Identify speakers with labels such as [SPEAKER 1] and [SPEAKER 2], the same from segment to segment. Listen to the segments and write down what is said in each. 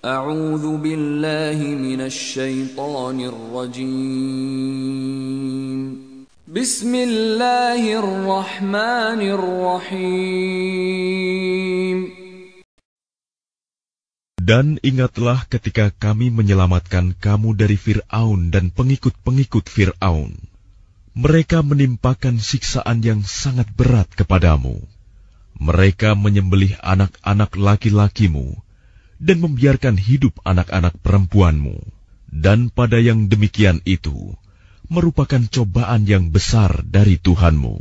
[SPEAKER 1] أعوذ بالله من الشيطان الرجيم بسم الله الرحمن الرحيم Dan ingatlah ketika kami menyelamatkan kamu dari Fir'aun dan pengikut-pengikut Fir'aun. Mereka menimpakan siksaan yang sangat berat kepadamu. Mereka menyembelih anak-anak laki-lakimu, dan membiarkan hidup anak-anak perempuanmu. Dan pada yang demikian itu, merupakan cobaan yang besar dari Tuhanmu.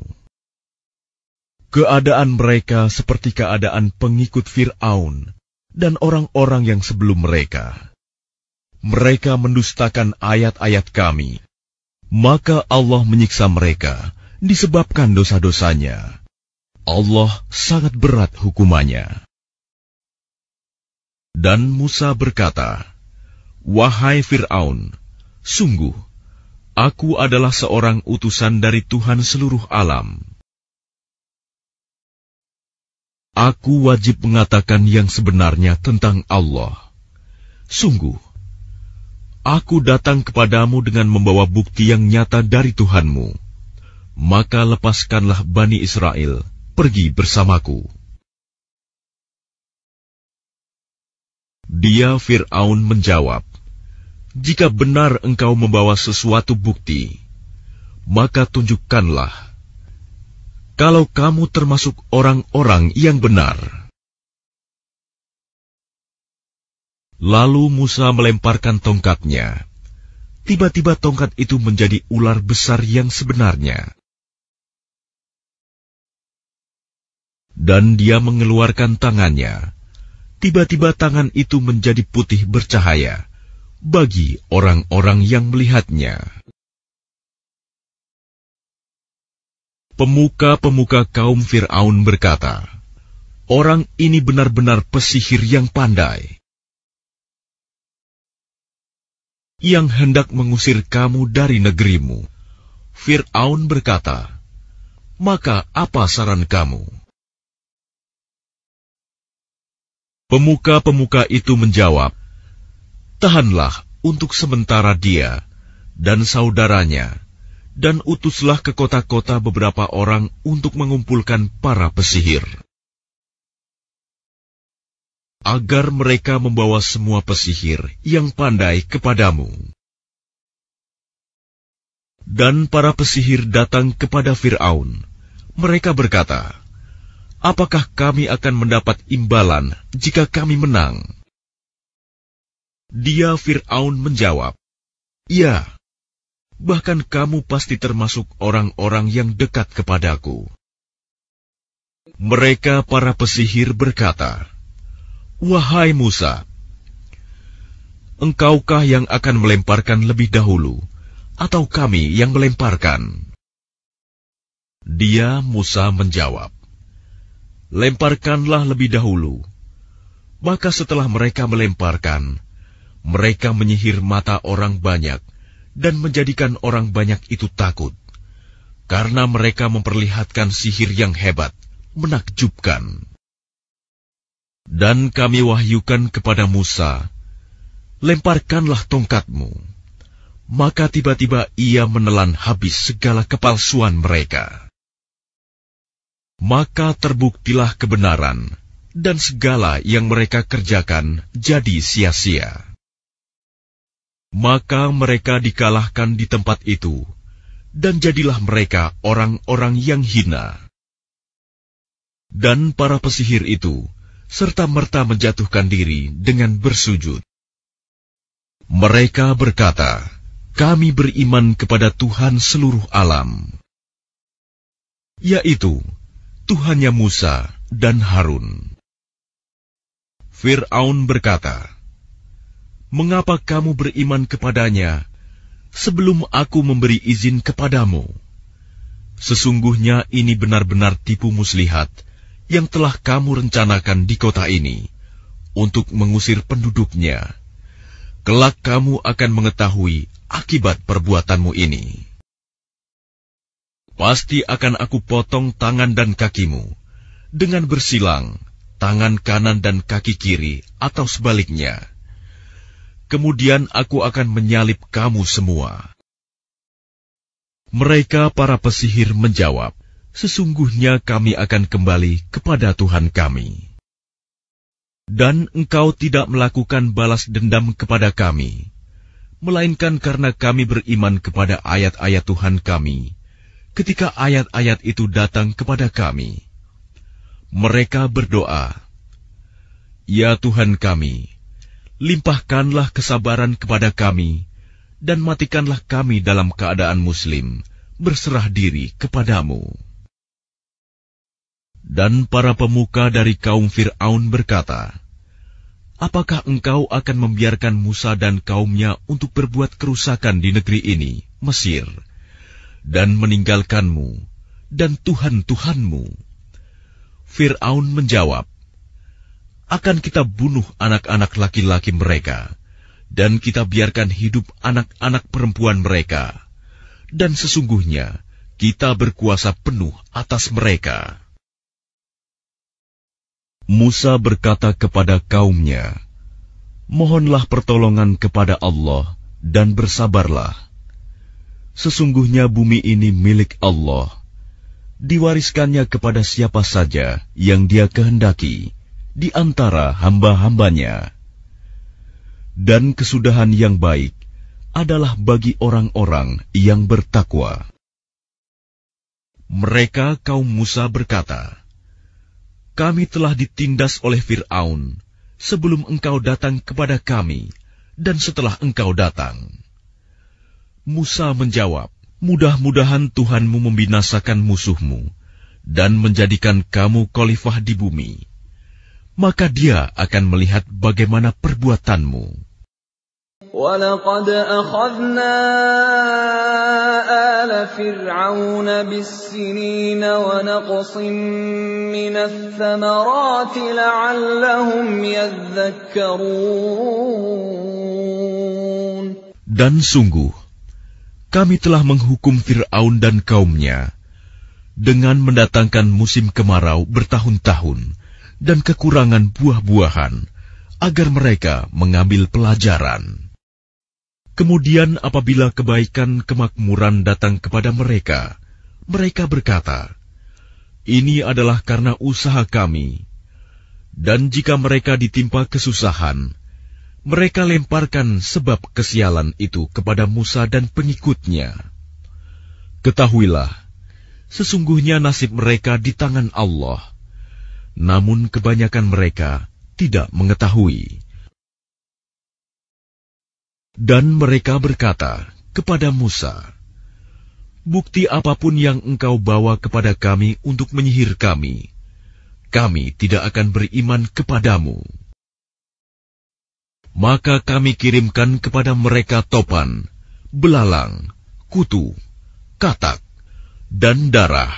[SPEAKER 1] Keadaan mereka seperti keadaan pengikut Fir'aun dan orang-orang yang sebelum mereka. Mereka mendustakan ayat-ayat kami. Maka Allah menyiksa mereka disebabkan dosa-dosanya. Allah sangat berat hukumannya. Dan Musa berkata, Wahai Fir'aun, sungguh, aku adalah seorang utusan dari Tuhan seluruh alam. Aku wajib mengatakan yang sebenarnya tentang Allah. Sungguh, aku datang kepadamu dengan membawa bukti yang nyata dari Tuhanmu. Maka lepaskanlah Bani Israel, pergi bersamaku. Dia Fir'aun menjawab, Jika benar engkau membawa sesuatu bukti, maka tunjukkanlah. Kalau kamu termasuk orang-orang yang benar. Lalu Musa melemparkan tongkatnya. Tiba-tiba tongkat itu menjadi ular besar yang sebenarnya. Dan dia mengeluarkan tangannya, tiba-tiba tangan itu menjadi putih bercahaya bagi orang-orang yang melihatnya. Pemuka-pemuka kaum Firaun berkata, "Orang ini benar-benar pesihir yang pandai, yang hendak mengusir kamu dari negerimu." Firaun berkata, "Maka apa saran kamu?" Pemuka-pemuka itu menjawab, "Tahanlah untuk sementara dia dan saudaranya, dan utuslah ke kota-kota beberapa orang untuk mengumpulkan para pesihir, agar mereka membawa semua pesihir yang pandai kepadamu." Dan para pesihir datang kepada Firaun. Mereka berkata, apakah kami akan mendapat imbalan jika kami menang? Dia Fir'aun menjawab, Ya, bahkan kamu pasti termasuk orang-orang yang dekat kepadaku. Mereka para pesihir berkata, Wahai Musa, engkaukah yang akan melemparkan lebih dahulu, atau kami yang melemparkan? Dia Musa menjawab, lemparkanlah lebih dahulu. Maka setelah mereka melemparkan, mereka menyihir mata orang banyak dan menjadikan orang banyak itu takut. Karena mereka memperlihatkan sihir yang hebat, menakjubkan. Dan kami wahyukan kepada Musa, Lemparkanlah tongkatmu. Maka tiba-tiba ia menelan habis segala kepalsuan mereka maka terbuktilah kebenaran, dan segala yang mereka kerjakan jadi sia-sia. Maka mereka dikalahkan di tempat itu, dan jadilah mereka orang-orang yang hina. Dan para pesihir itu serta-merta menjatuhkan diri dengan bersujud. Mereka berkata, "Kami beriman kepada Tuhan seluruh alam." Yaitu, Tuhannya Musa dan Harun. Fir'aun berkata, Mengapa kamu beriman kepadanya sebelum aku memberi izin kepadamu? Sesungguhnya ini benar-benar tipu muslihat yang telah kamu rencanakan di kota ini untuk mengusir penduduknya. Kelak kamu akan mengetahui akibat perbuatanmu ini. Pasti akan aku potong tangan dan kakimu dengan bersilang tangan kanan dan kaki kiri atau sebaliknya. Kemudian aku akan menyalip kamu semua. Mereka para pesihir menjawab, Sesungguhnya kami akan kembali kepada Tuhan kami. Dan engkau tidak melakukan balas dendam kepada kami, melainkan karena kami beriman kepada ayat-ayat Tuhan kami, ketika ayat-ayat itu datang kepada kami. Mereka berdoa, "Ya Tuhan kami, limpahkanlah kesabaran kepada kami, dan matikanlah kami dalam keadaan Muslim, berserah diri kepadamu." Dan para pemuka dari kaum Firaun berkata, "Apakah engkau akan membiarkan Musa dan kaumnya untuk berbuat kerusakan di negeri ini, Mesir?" dan meninggalkanmu dan Tuhan-Tuhanmu. Fir'aun menjawab, Akan kita bunuh anak-anak laki-laki mereka, dan kita biarkan hidup anak-anak perempuan mereka. Dan sesungguhnya, kita berkuasa penuh atas mereka. Musa berkata kepada kaumnya, Mohonlah pertolongan kepada Allah dan bersabarlah Sesungguhnya bumi ini milik Allah. Diwariskannya kepada siapa saja yang dia kehendaki di antara hamba-hambanya. Dan kesudahan yang baik adalah bagi orang-orang yang bertakwa. Mereka kaum Musa berkata, Kami telah ditindas oleh Fir'aun sebelum engkau datang kepada kami dan setelah engkau datang. Musa menjawab, Mudah-mudahan Tuhanmu membinasakan musuhmu dan menjadikan kamu khalifah di bumi. Maka dia akan melihat bagaimana perbuatanmu. Dan sungguh, kami telah menghukum Fir'aun dan kaumnya dengan mendatangkan musim kemarau bertahun-tahun dan kekurangan buah-buahan agar mereka mengambil pelajaran. Kemudian apabila kebaikan kemakmuran datang kepada mereka, mereka berkata, Ini adalah karena usaha kami. Dan jika mereka ditimpa kesusahan, mereka lemparkan sebab kesialan itu kepada Musa dan pengikutnya. Ketahuilah, sesungguhnya nasib mereka di tangan Allah, namun kebanyakan mereka tidak mengetahui. Dan mereka berkata kepada Musa, "Bukti apapun yang engkau bawa kepada kami untuk menyihir kami, kami tidak akan beriman kepadamu." maka kami kirimkan kepada mereka topan, belalang, kutu, katak, dan darah.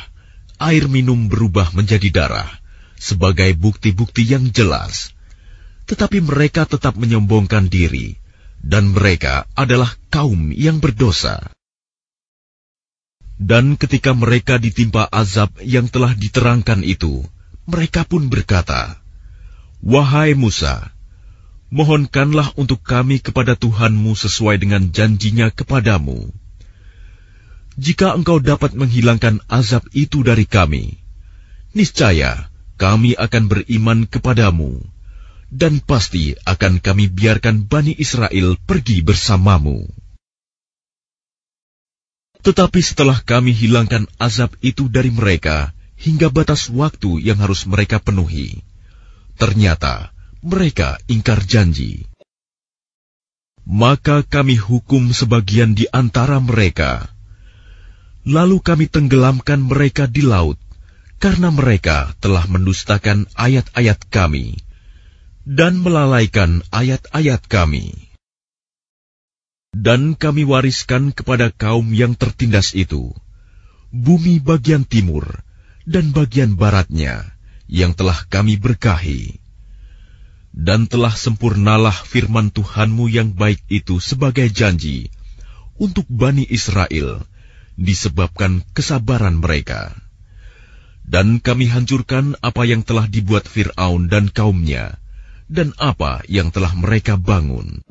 [SPEAKER 1] Air minum berubah menjadi darah sebagai bukti-bukti yang jelas. Tetapi mereka tetap menyombongkan diri, dan mereka adalah kaum yang berdosa. Dan ketika mereka ditimpa azab yang telah diterangkan itu, mereka pun berkata, "Wahai Musa, mohonkanlah untuk kami kepada Tuhanmu sesuai dengan janjinya kepadamu. Jika engkau dapat menghilangkan azab itu dari kami, niscaya kami akan beriman kepadamu, dan pasti akan kami biarkan Bani Israel pergi bersamamu. Tetapi setelah kami hilangkan azab itu dari mereka hingga batas waktu yang harus mereka penuhi, ternyata mereka ingkar janji. Maka kami hukum sebagian di antara mereka, lalu kami tenggelamkan mereka di laut karena mereka telah mendustakan ayat-ayat Kami dan melalaikan ayat-ayat Kami. Dan Kami wariskan kepada kaum yang tertindas itu bumi bagian timur dan bagian baratnya yang telah Kami berkahi dan telah sempurnalah firman Tuhanmu yang baik itu sebagai janji untuk Bani Israel disebabkan kesabaran mereka. Dan kami hancurkan apa yang telah dibuat Fir'aun dan kaumnya, dan apa yang telah mereka bangun.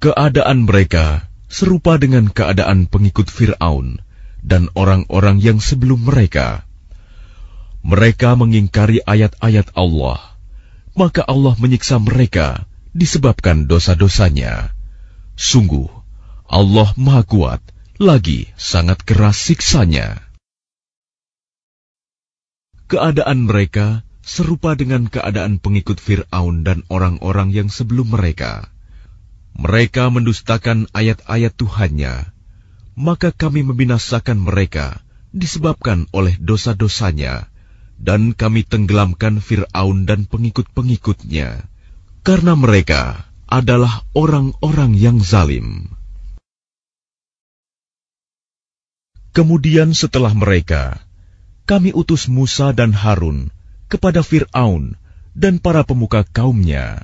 [SPEAKER 1] Keadaan mereka serupa dengan keadaan pengikut Fir'aun dan orang-orang yang sebelum mereka. Mereka mengingkari ayat-ayat Allah, maka Allah menyiksa mereka disebabkan dosa-dosanya. Sungguh, Allah Maha Kuat lagi sangat keras siksanya. Keadaan mereka serupa dengan keadaan pengikut Fir'aun dan orang-orang yang sebelum mereka. Mereka mendustakan ayat-ayat Tuhannya, maka kami membinasakan mereka disebabkan oleh dosa-dosanya dan kami tenggelamkan Firaun dan pengikut-pengikutnya, karena mereka adalah orang-orang yang zalim. Kemudian, setelah mereka, kami utus Musa dan Harun kepada Firaun dan para pemuka kaumnya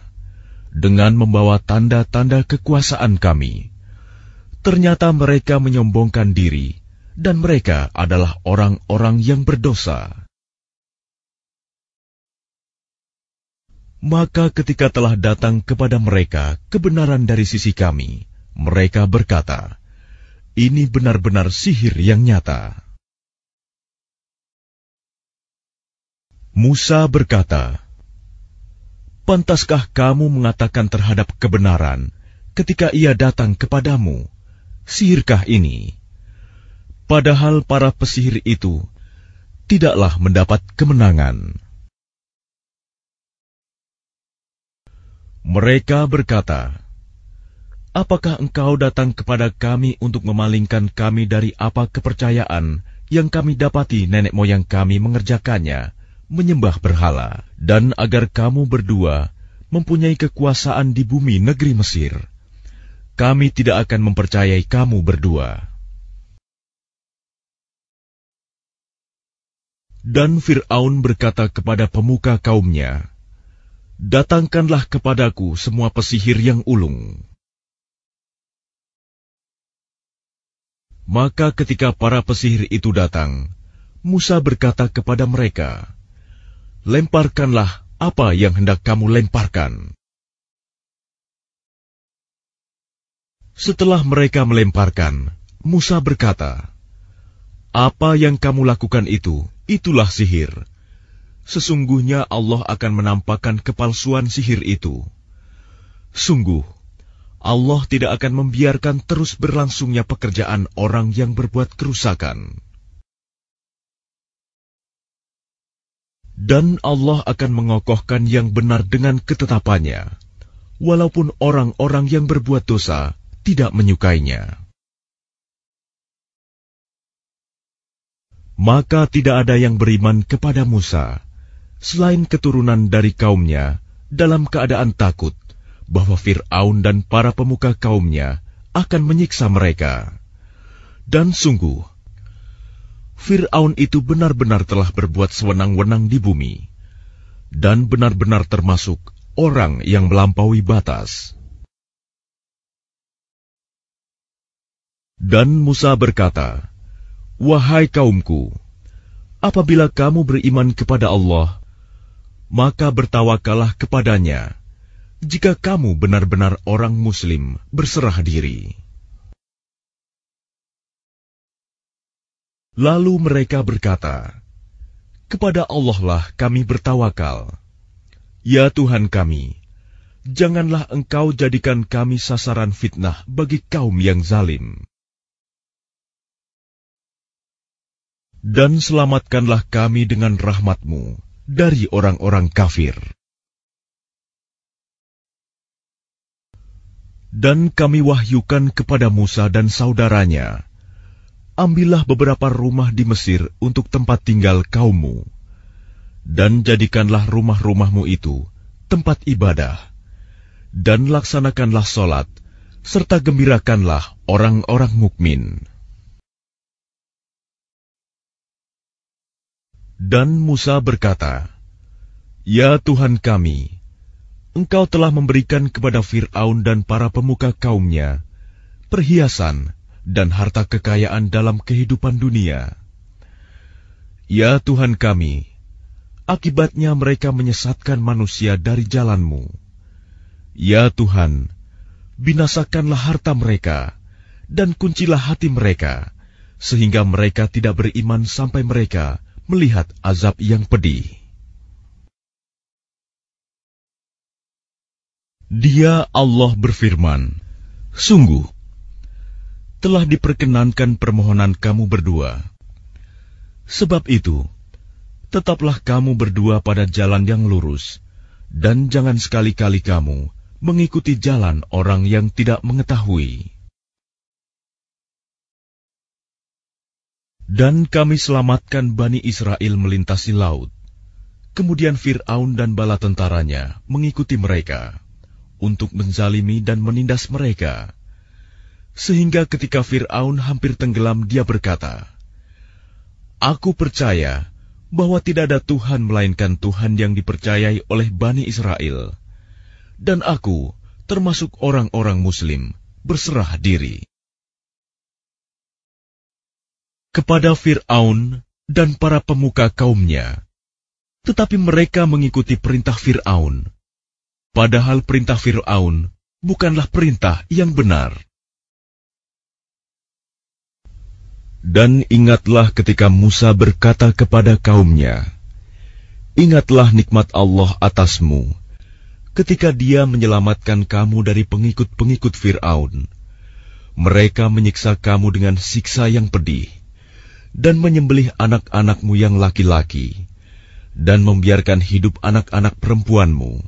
[SPEAKER 1] dengan membawa tanda-tanda kekuasaan kami. Ternyata mereka menyombongkan diri, dan mereka adalah orang-orang yang berdosa. Maka ketika telah datang kepada mereka kebenaran dari sisi kami, mereka berkata, Ini benar-benar sihir yang nyata. Musa berkata, Pantaskah kamu mengatakan terhadap kebenaran ketika ia datang kepadamu? Sihirkah ini? Padahal para pesihir itu tidaklah mendapat kemenangan. Mereka berkata, Apakah engkau datang kepada kami untuk memalingkan kami dari apa kepercayaan yang kami dapati nenek moyang kami mengerjakannya, menyembah berhala, dan agar kamu berdua mempunyai kekuasaan di bumi negeri Mesir? Kami tidak akan mempercayai kamu berdua. Dan Fir'aun berkata kepada pemuka kaumnya, datangkanlah kepadaku semua pesihir yang ulung. Maka ketika para pesihir itu datang, Musa berkata kepada mereka, Lemparkanlah apa yang hendak kamu lemparkan. Setelah mereka melemparkan, Musa berkata, Apa yang kamu lakukan itu, itulah sihir sesungguhnya Allah akan menampakkan kepalsuan sihir itu. Sungguh, Allah tidak akan membiarkan terus berlangsungnya pekerjaan orang yang berbuat kerusakan. Dan Allah akan mengokohkan yang benar dengan ketetapannya, walaupun orang-orang yang berbuat dosa tidak menyukainya. Maka tidak ada yang beriman kepada Musa, selain keturunan dari kaumnya, dalam keadaan takut bahwa Firaun dan para pemuka kaumnya akan menyiksa mereka. Dan sungguh, Firaun itu benar-benar telah berbuat sewenang-wenang di bumi, dan benar-benar termasuk orang yang melampaui batas. Dan Musa berkata, "Wahai kaumku, apabila kamu beriman kepada Allah maka bertawakalah kepadanya. Jika kamu benar-benar orang Muslim, berserah diri. Lalu mereka berkata, "Kepada Allah lah kami bertawakal. Ya Tuhan kami, janganlah Engkau jadikan kami sasaran fitnah bagi kaum yang zalim." Dan selamatkanlah kami dengan rahmatmu, dari orang-orang kafir. Dan kami wahyukan kepada Musa dan saudaranya, Ambillah beberapa rumah di Mesir untuk tempat tinggal kaummu, dan jadikanlah rumah-rumahmu itu tempat ibadah, dan laksanakanlah solat, serta gembirakanlah orang-orang mukmin. Dan Musa berkata, Ya Tuhan kami, Engkau telah memberikan kepada Fir'aun dan para pemuka kaumnya perhiasan dan harta kekayaan dalam kehidupan dunia. Ya Tuhan kami, akibatnya mereka menyesatkan manusia dari jalanmu. Ya Tuhan, binasakanlah harta mereka dan kuncilah hati mereka, sehingga mereka tidak beriman sampai mereka melihat azab yang pedih. Dia Allah berfirman, Sungguh, telah diperkenankan permohonan kamu berdua. Sebab itu, tetaplah kamu berdua pada jalan yang lurus, dan jangan sekali-kali kamu mengikuti jalan orang yang tidak mengetahui. Dan kami selamatkan Bani Israel melintasi laut. Kemudian Fir'aun dan bala tentaranya mengikuti mereka untuk menzalimi dan menindas mereka. Sehingga ketika Fir'aun hampir tenggelam dia berkata, Aku percaya bahwa tidak ada Tuhan melainkan Tuhan yang dipercayai oleh Bani Israel. Dan aku termasuk orang-orang muslim berserah diri kepada Firaun dan para pemuka kaumnya, tetapi mereka mengikuti perintah Firaun. Padahal perintah Firaun bukanlah perintah yang benar. Dan ingatlah ketika Musa berkata kepada kaumnya, "Ingatlah nikmat Allah atasmu ketika Dia menyelamatkan kamu dari pengikut-pengikut Firaun. Mereka menyiksa kamu dengan siksa yang pedih." dan menyembelih anak-anakmu yang laki-laki, dan membiarkan hidup anak-anak perempuanmu.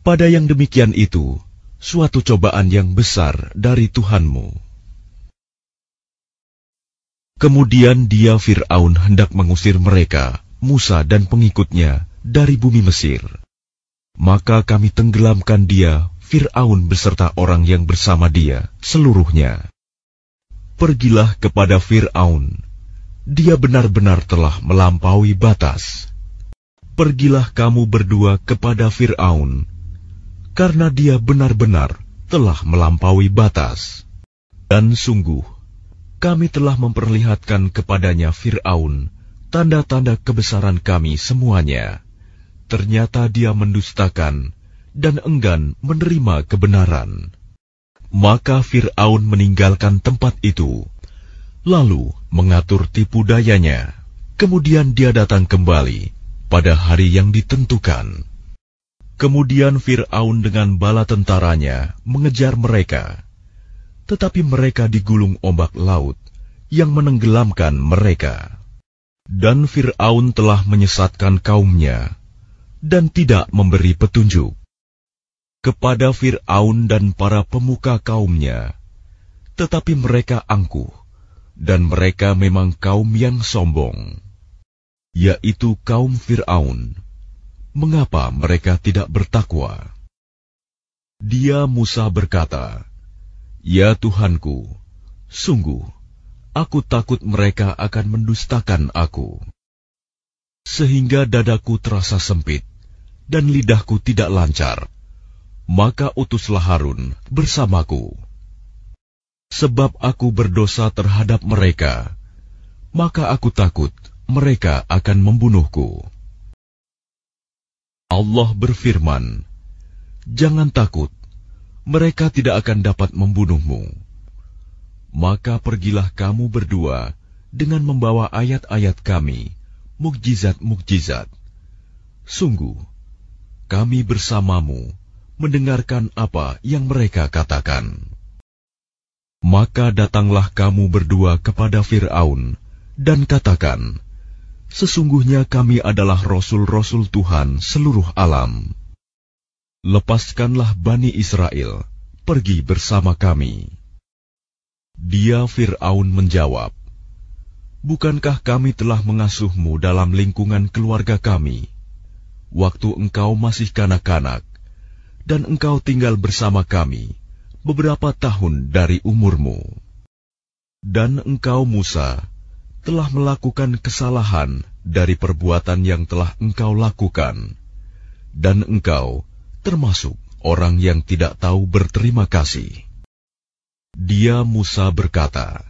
[SPEAKER 1] Pada yang demikian itu, suatu cobaan yang besar dari Tuhanmu. Kemudian dia Fir'aun hendak mengusir mereka, Musa dan pengikutnya, dari bumi Mesir. Maka kami tenggelamkan dia, Fir'aun beserta orang yang bersama dia, seluruhnya. Pergilah kepada Fir'aun, dia benar-benar telah melampaui batas. Pergilah kamu berdua kepada Firaun, karena dia benar-benar telah melampaui batas. Dan sungguh, kami telah memperlihatkan kepadanya Firaun tanda-tanda kebesaran kami semuanya. Ternyata dia mendustakan dan enggan menerima kebenaran. Maka Firaun meninggalkan tempat itu lalu mengatur tipu dayanya. Kemudian dia datang kembali pada hari yang ditentukan. Kemudian Firaun dengan bala tentaranya mengejar mereka, tetapi mereka digulung ombak laut yang menenggelamkan mereka. Dan Firaun telah menyesatkan kaumnya dan tidak memberi petunjuk kepada Firaun dan para pemuka kaumnya, tetapi mereka angkuh dan mereka memang kaum yang sombong, yaitu kaum Firaun. Mengapa mereka tidak bertakwa? Dia Musa berkata, "Ya Tuhanku, sungguh aku takut mereka akan mendustakan aku, sehingga dadaku terasa sempit dan lidahku tidak lancar. Maka utuslah Harun bersamaku." sebab aku berdosa terhadap mereka, maka aku takut mereka akan membunuhku. Allah berfirman, "Jangan takut, mereka tidak akan dapat membunuhmu." Maka pergilah kamu berdua dengan membawa ayat-ayat Kami, mukjizat-mukjizat. Sungguh, Kami bersamamu mendengarkan apa yang mereka katakan. Maka datanglah kamu berdua kepada Firaun dan katakan, "Sesungguhnya kami adalah rasul-rasul Tuhan seluruh alam. Lepaskanlah Bani Israel, pergi bersama kami." Dia Firaun menjawab, "Bukankah kami telah mengasuhmu dalam lingkungan keluarga kami waktu engkau masih kanak-kanak dan engkau tinggal bersama kami?" beberapa tahun dari umurmu. Dan engkau Musa telah melakukan kesalahan dari perbuatan yang telah engkau lakukan, dan engkau termasuk orang yang tidak tahu berterima kasih. Dia Musa berkata,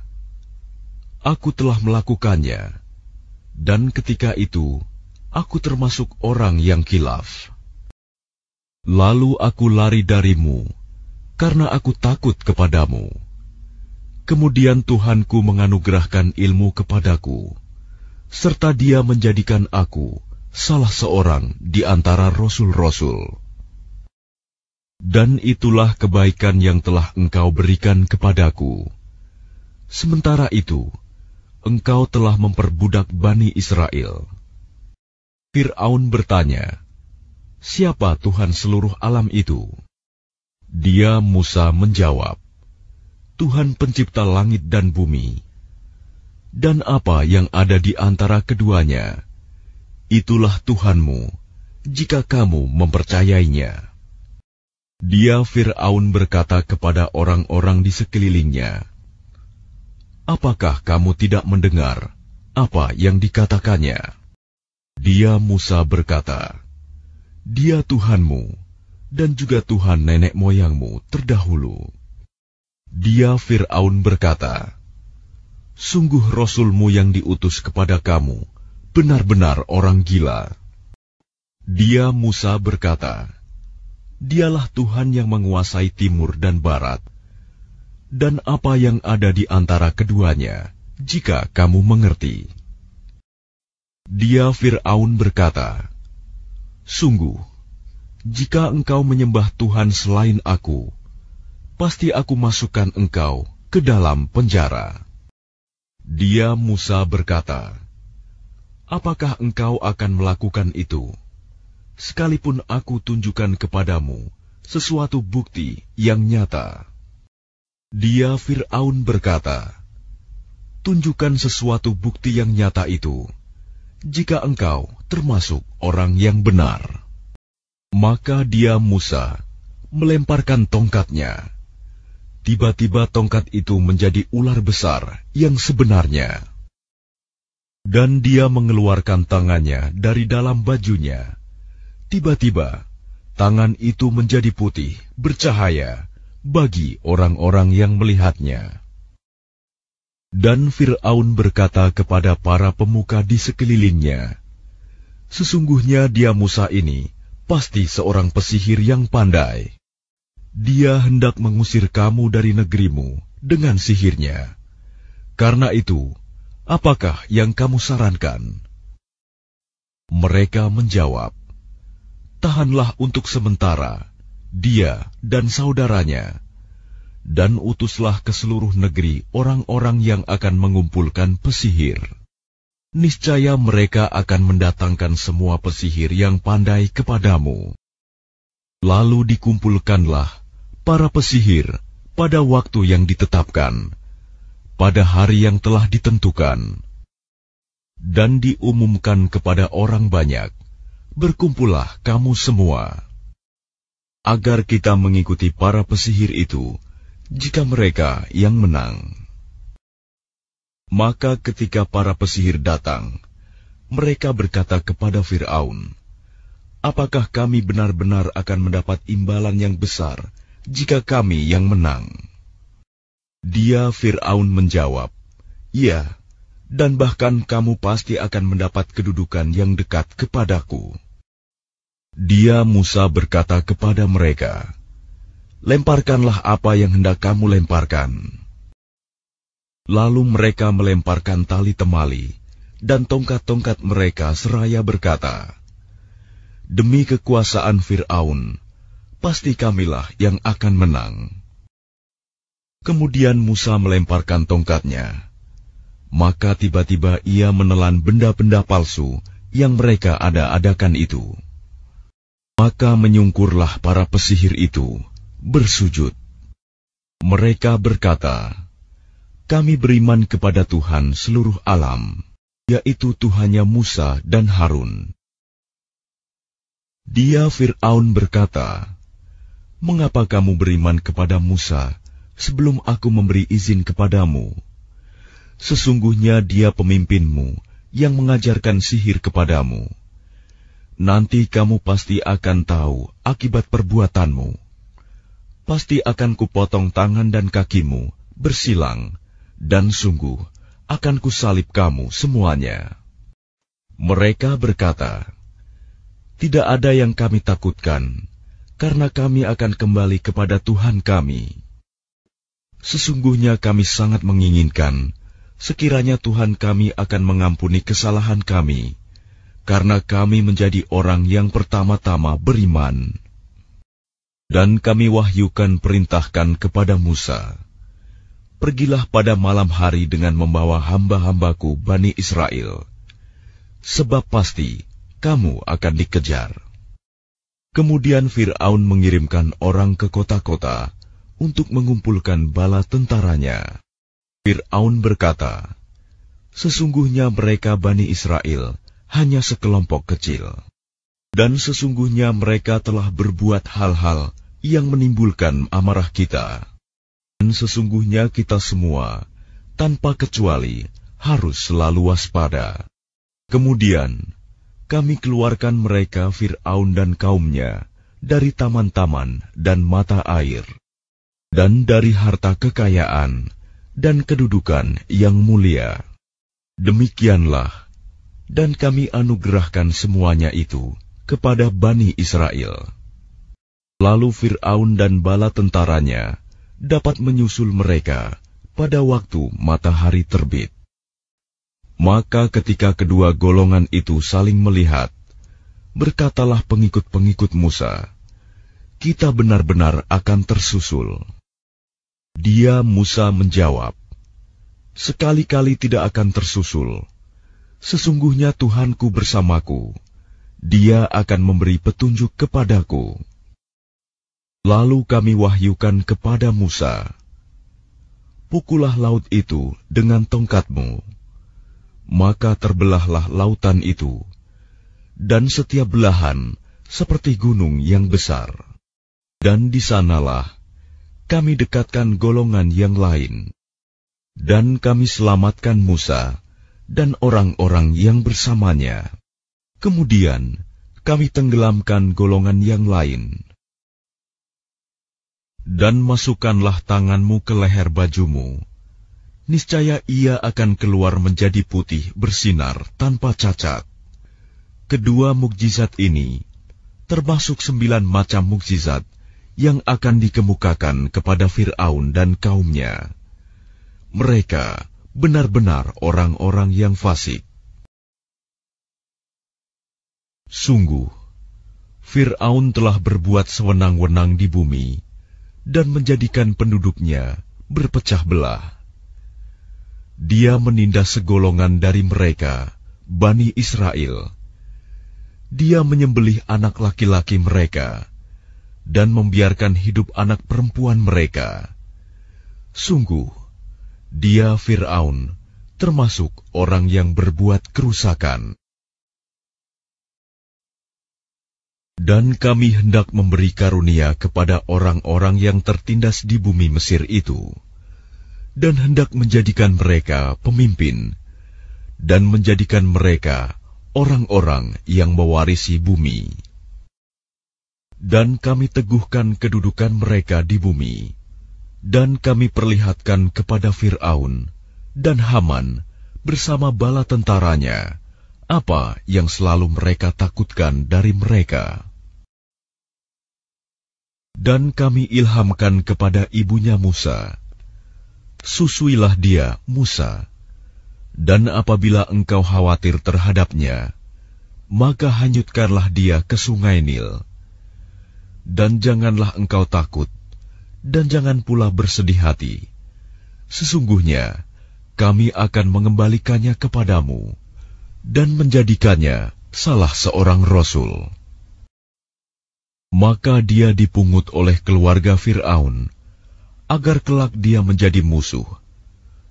[SPEAKER 1] Aku telah melakukannya, dan ketika itu aku termasuk orang yang kilaf. Lalu aku lari darimu, karena aku takut kepadamu. Kemudian Tuhanku menganugerahkan ilmu kepadaku, serta Dia menjadikan aku salah seorang di antara rasul-rasul. Dan itulah kebaikan yang telah Engkau berikan kepadaku. Sementara itu, Engkau telah memperbudak Bani Israel. Fir'aun bertanya, "Siapa Tuhan seluruh alam itu?" Dia Musa menjawab, Tuhan pencipta langit dan bumi, dan apa yang ada di antara keduanya, itulah Tuhanmu, jika kamu mempercayainya. Dia Fir'aun berkata kepada orang-orang di sekelilingnya, Apakah kamu tidak mendengar apa yang dikatakannya? Dia Musa berkata, Dia Tuhanmu, dan juga Tuhan nenek moyangmu terdahulu. Dia Fir'aun berkata, Sungguh Rasulmu yang diutus kepada kamu, benar-benar orang gila. Dia Musa berkata, Dialah Tuhan yang menguasai timur dan barat, dan apa yang ada di antara keduanya, jika kamu mengerti. Dia Fir'aun berkata, Sungguh, jika engkau menyembah Tuhan selain aku, pasti aku masukkan engkau ke dalam penjara. Dia Musa berkata, Apakah engkau akan melakukan itu? Sekalipun aku tunjukkan kepadamu sesuatu bukti yang nyata. Dia Fir'aun berkata, Tunjukkan sesuatu bukti yang nyata itu, jika engkau termasuk orang yang benar. Maka dia Musa melemparkan tongkatnya. Tiba-tiba tongkat itu menjadi ular besar yang sebenarnya. Dan dia mengeluarkan tangannya dari dalam bajunya. Tiba-tiba, tangan itu menjadi putih, bercahaya, bagi orang-orang yang melihatnya. Dan Fir'aun berkata kepada para pemuka di sekelilingnya, Sesungguhnya dia Musa ini, pasti seorang pesihir yang pandai. Dia hendak mengusir kamu dari negerimu dengan sihirnya. Karena itu, apakah yang kamu sarankan? Mereka menjawab, "Tahanlah untuk sementara, dia dan saudaranya, dan utuslah ke seluruh negeri orang-orang yang akan mengumpulkan pesihir." niscaya mereka akan mendatangkan semua pesihir yang pandai kepadamu. Lalu dikumpulkanlah para pesihir pada waktu yang ditetapkan, pada hari yang telah ditentukan, dan diumumkan kepada orang banyak, "Berkumpullah kamu semua." Agar kita mengikuti para pesihir itu, jika mereka yang menang. Maka ketika para pesihir datang, mereka berkata kepada Fir'aun, Apakah kami benar-benar akan mendapat imbalan yang besar jika kami yang menang? Dia Fir'aun menjawab, Ya, dan bahkan kamu pasti akan mendapat kedudukan yang dekat kepadaku. Dia Musa berkata kepada mereka, Lemparkanlah apa yang hendak kamu lemparkan. Lalu mereka melemparkan tali temali dan tongkat-tongkat mereka seraya berkata, Demi kekuasaan Fir'aun, pasti kamilah yang akan menang. Kemudian Musa melemparkan tongkatnya. Maka tiba-tiba ia menelan benda-benda palsu yang mereka ada-adakan itu. Maka menyungkurlah para pesihir itu, bersujud. Mereka berkata, kami beriman kepada Tuhan seluruh alam, yaitu Tuhannya Musa dan Harun. Dia Fir'aun berkata, Mengapa kamu beriman kepada Musa sebelum aku memberi izin kepadamu? Sesungguhnya dia pemimpinmu yang mengajarkan sihir kepadamu. Nanti kamu pasti akan tahu akibat perbuatanmu. Pasti akan kupotong tangan dan kakimu, bersilang, dan sungguh akan kusalib kamu semuanya. Mereka berkata, Tidak ada yang kami takutkan, karena kami akan kembali kepada Tuhan kami. Sesungguhnya kami sangat menginginkan, sekiranya Tuhan kami akan mengampuni kesalahan kami, karena kami menjadi orang yang pertama-tama beriman. Dan kami wahyukan perintahkan kepada Musa, Pergilah pada malam hari dengan membawa hamba-hambaku Bani Israel. Sebab pasti kamu akan dikejar. Kemudian Fir'aun mengirimkan orang ke kota-kota untuk mengumpulkan bala tentaranya. Fir'aun berkata, Sesungguhnya mereka Bani Israel hanya sekelompok kecil. Dan sesungguhnya mereka telah berbuat hal-hal yang menimbulkan amarah kita. Sesungguhnya kita semua, tanpa kecuali, harus selalu waspada. Kemudian, kami keluarkan mereka Fir'aun dan kaumnya dari taman-taman dan mata air, dan dari harta kekayaan dan kedudukan yang mulia. Demikianlah, dan kami anugerahkan semuanya itu kepada Bani Israel. Lalu Fir'aun dan bala tentaranya dapat menyusul mereka pada waktu matahari terbit. Maka ketika kedua golongan itu saling melihat, berkatalah pengikut-pengikut Musa, "Kita benar-benar akan tersusul." Dia Musa menjawab, "Sekali-kali tidak akan tersusul. Sesungguhnya Tuhanku bersamaku. Dia akan memberi petunjuk kepadaku." Lalu kami wahyukan kepada Musa, pukullah laut itu dengan tongkatmu." Maka terbelahlah lautan itu, dan setiap belahan seperti gunung yang besar. Dan di sanalah kami dekatkan golongan yang lain, dan kami selamatkan Musa dan orang-orang yang bersamanya. Kemudian kami tenggelamkan golongan yang lain dan masukkanlah tanganmu ke leher bajumu. Niscaya ia akan keluar menjadi putih bersinar tanpa cacat. Kedua mukjizat ini termasuk sembilan macam mukjizat yang akan dikemukakan kepada Firaun dan kaumnya. Mereka benar-benar orang-orang yang fasik. Sungguh, Firaun telah berbuat sewenang-wenang di bumi dan menjadikan penduduknya berpecah belah. Dia menindas segolongan dari mereka, Bani Israel. Dia menyembelih anak laki-laki mereka dan membiarkan hidup anak perempuan mereka. Sungguh, dia Firaun, termasuk orang yang berbuat kerusakan. Dan kami hendak memberi karunia kepada orang-orang yang tertindas di bumi Mesir itu, dan hendak menjadikan mereka pemimpin, dan menjadikan mereka orang-orang yang mewarisi bumi. Dan kami teguhkan kedudukan mereka di bumi, dan kami perlihatkan kepada Firaun dan Haman bersama bala tentaranya apa yang selalu mereka takutkan dari mereka. Dan kami ilhamkan kepada ibunya Musa, Susuilah dia, Musa, dan apabila engkau khawatir terhadapnya, maka hanyutkanlah dia ke sungai Nil. Dan janganlah engkau takut, dan jangan pula bersedih hati. Sesungguhnya, kami akan mengembalikannya kepadamu, dan menjadikannya salah seorang rasul maka dia dipungut oleh keluarga Firaun, agar kelak dia menjadi musuh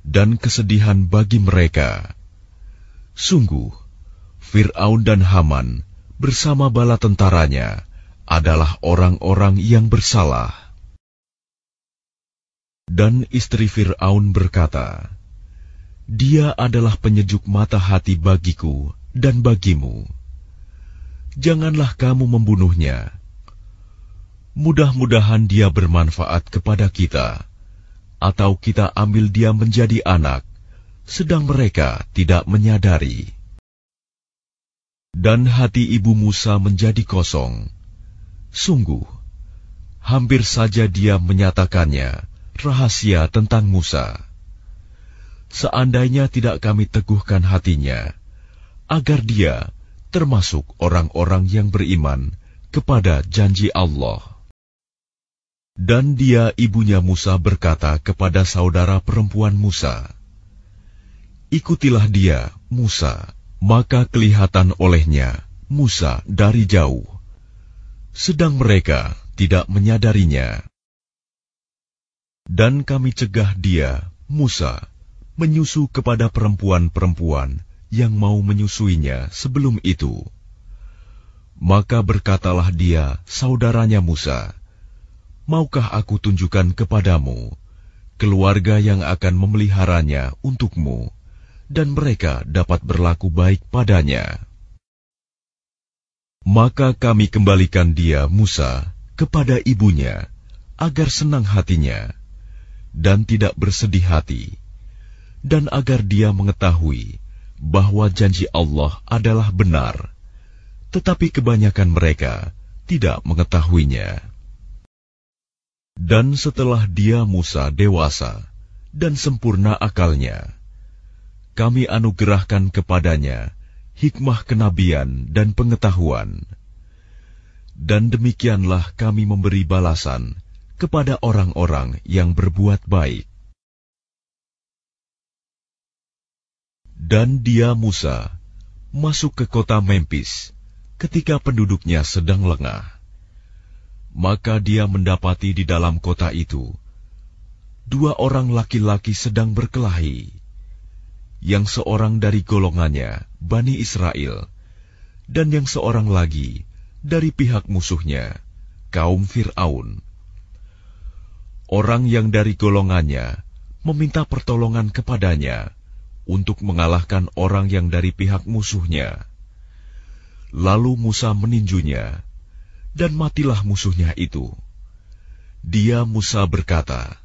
[SPEAKER 1] dan kesedihan bagi mereka. Sungguh, Firaun dan Haman bersama bala tentaranya adalah orang-orang yang bersalah. Dan istri Firaun berkata, "Dia adalah penyejuk mata hati bagiku dan bagimu. Janganlah kamu membunuhnya." mudah-mudahan dia bermanfaat kepada kita, atau kita ambil dia menjadi anak, sedang mereka tidak menyadari. Dan hati ibu Musa menjadi kosong. Sungguh, hampir saja dia menyatakannya rahasia tentang Musa. Seandainya tidak kami teguhkan hatinya, agar dia termasuk orang-orang yang beriman kepada janji Allah. Dan dia ibunya Musa berkata kepada saudara perempuan Musa, Ikutilah dia, Musa, maka kelihatan olehnya, Musa dari jauh. Sedang mereka tidak menyadarinya. Dan kami cegah dia, Musa, menyusu kepada perempuan-perempuan yang mau menyusuinya sebelum itu. Maka berkatalah dia saudaranya Musa, maukah aku tunjukkan kepadamu keluarga yang akan memeliharanya untukmu, dan mereka dapat berlaku baik padanya. Maka kami kembalikan dia, Musa, kepada ibunya, agar senang hatinya, dan tidak bersedih hati, dan agar dia mengetahui bahwa janji Allah adalah benar, tetapi kebanyakan mereka tidak mengetahuinya. Dan setelah dia Musa dewasa dan sempurna akalnya, kami anugerahkan kepadanya hikmah kenabian dan pengetahuan. Dan demikianlah kami memberi balasan kepada orang-orang yang berbuat baik. Dan dia Musa masuk ke kota Memphis ketika penduduknya sedang lengah maka dia mendapati di dalam kota itu dua orang laki-laki sedang berkelahi, yang seorang dari golongannya Bani Israel, dan yang seorang lagi dari pihak musuhnya, kaum Fir'aun. Orang yang dari golongannya meminta pertolongan kepadanya untuk mengalahkan orang yang dari pihak musuhnya. Lalu Musa meninjunya dan matilah musuhnya itu. Dia Musa berkata,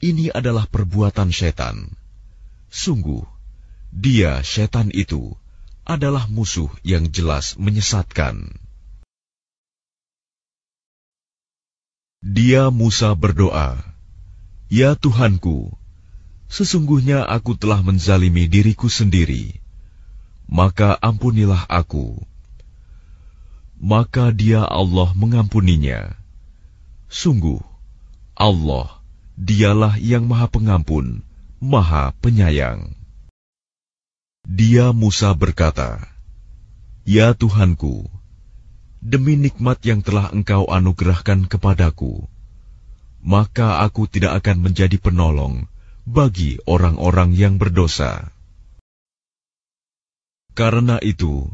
[SPEAKER 1] "Ini adalah perbuatan setan. Sungguh, dia setan itu adalah musuh yang jelas menyesatkan." Dia Musa berdoa, "Ya Tuhanku, sesungguhnya aku telah menzalimi diriku sendiri, maka ampunilah aku." maka Dia Allah mengampuninya. Sungguh, Allah dialah yang Maha Pengampun, Maha Penyayang. Dia Musa berkata, Ya Tuhanku, demi nikmat yang telah engkau anugerahkan kepadaku, maka aku tidak akan menjadi penolong bagi orang-orang yang berdosa. Karena itu,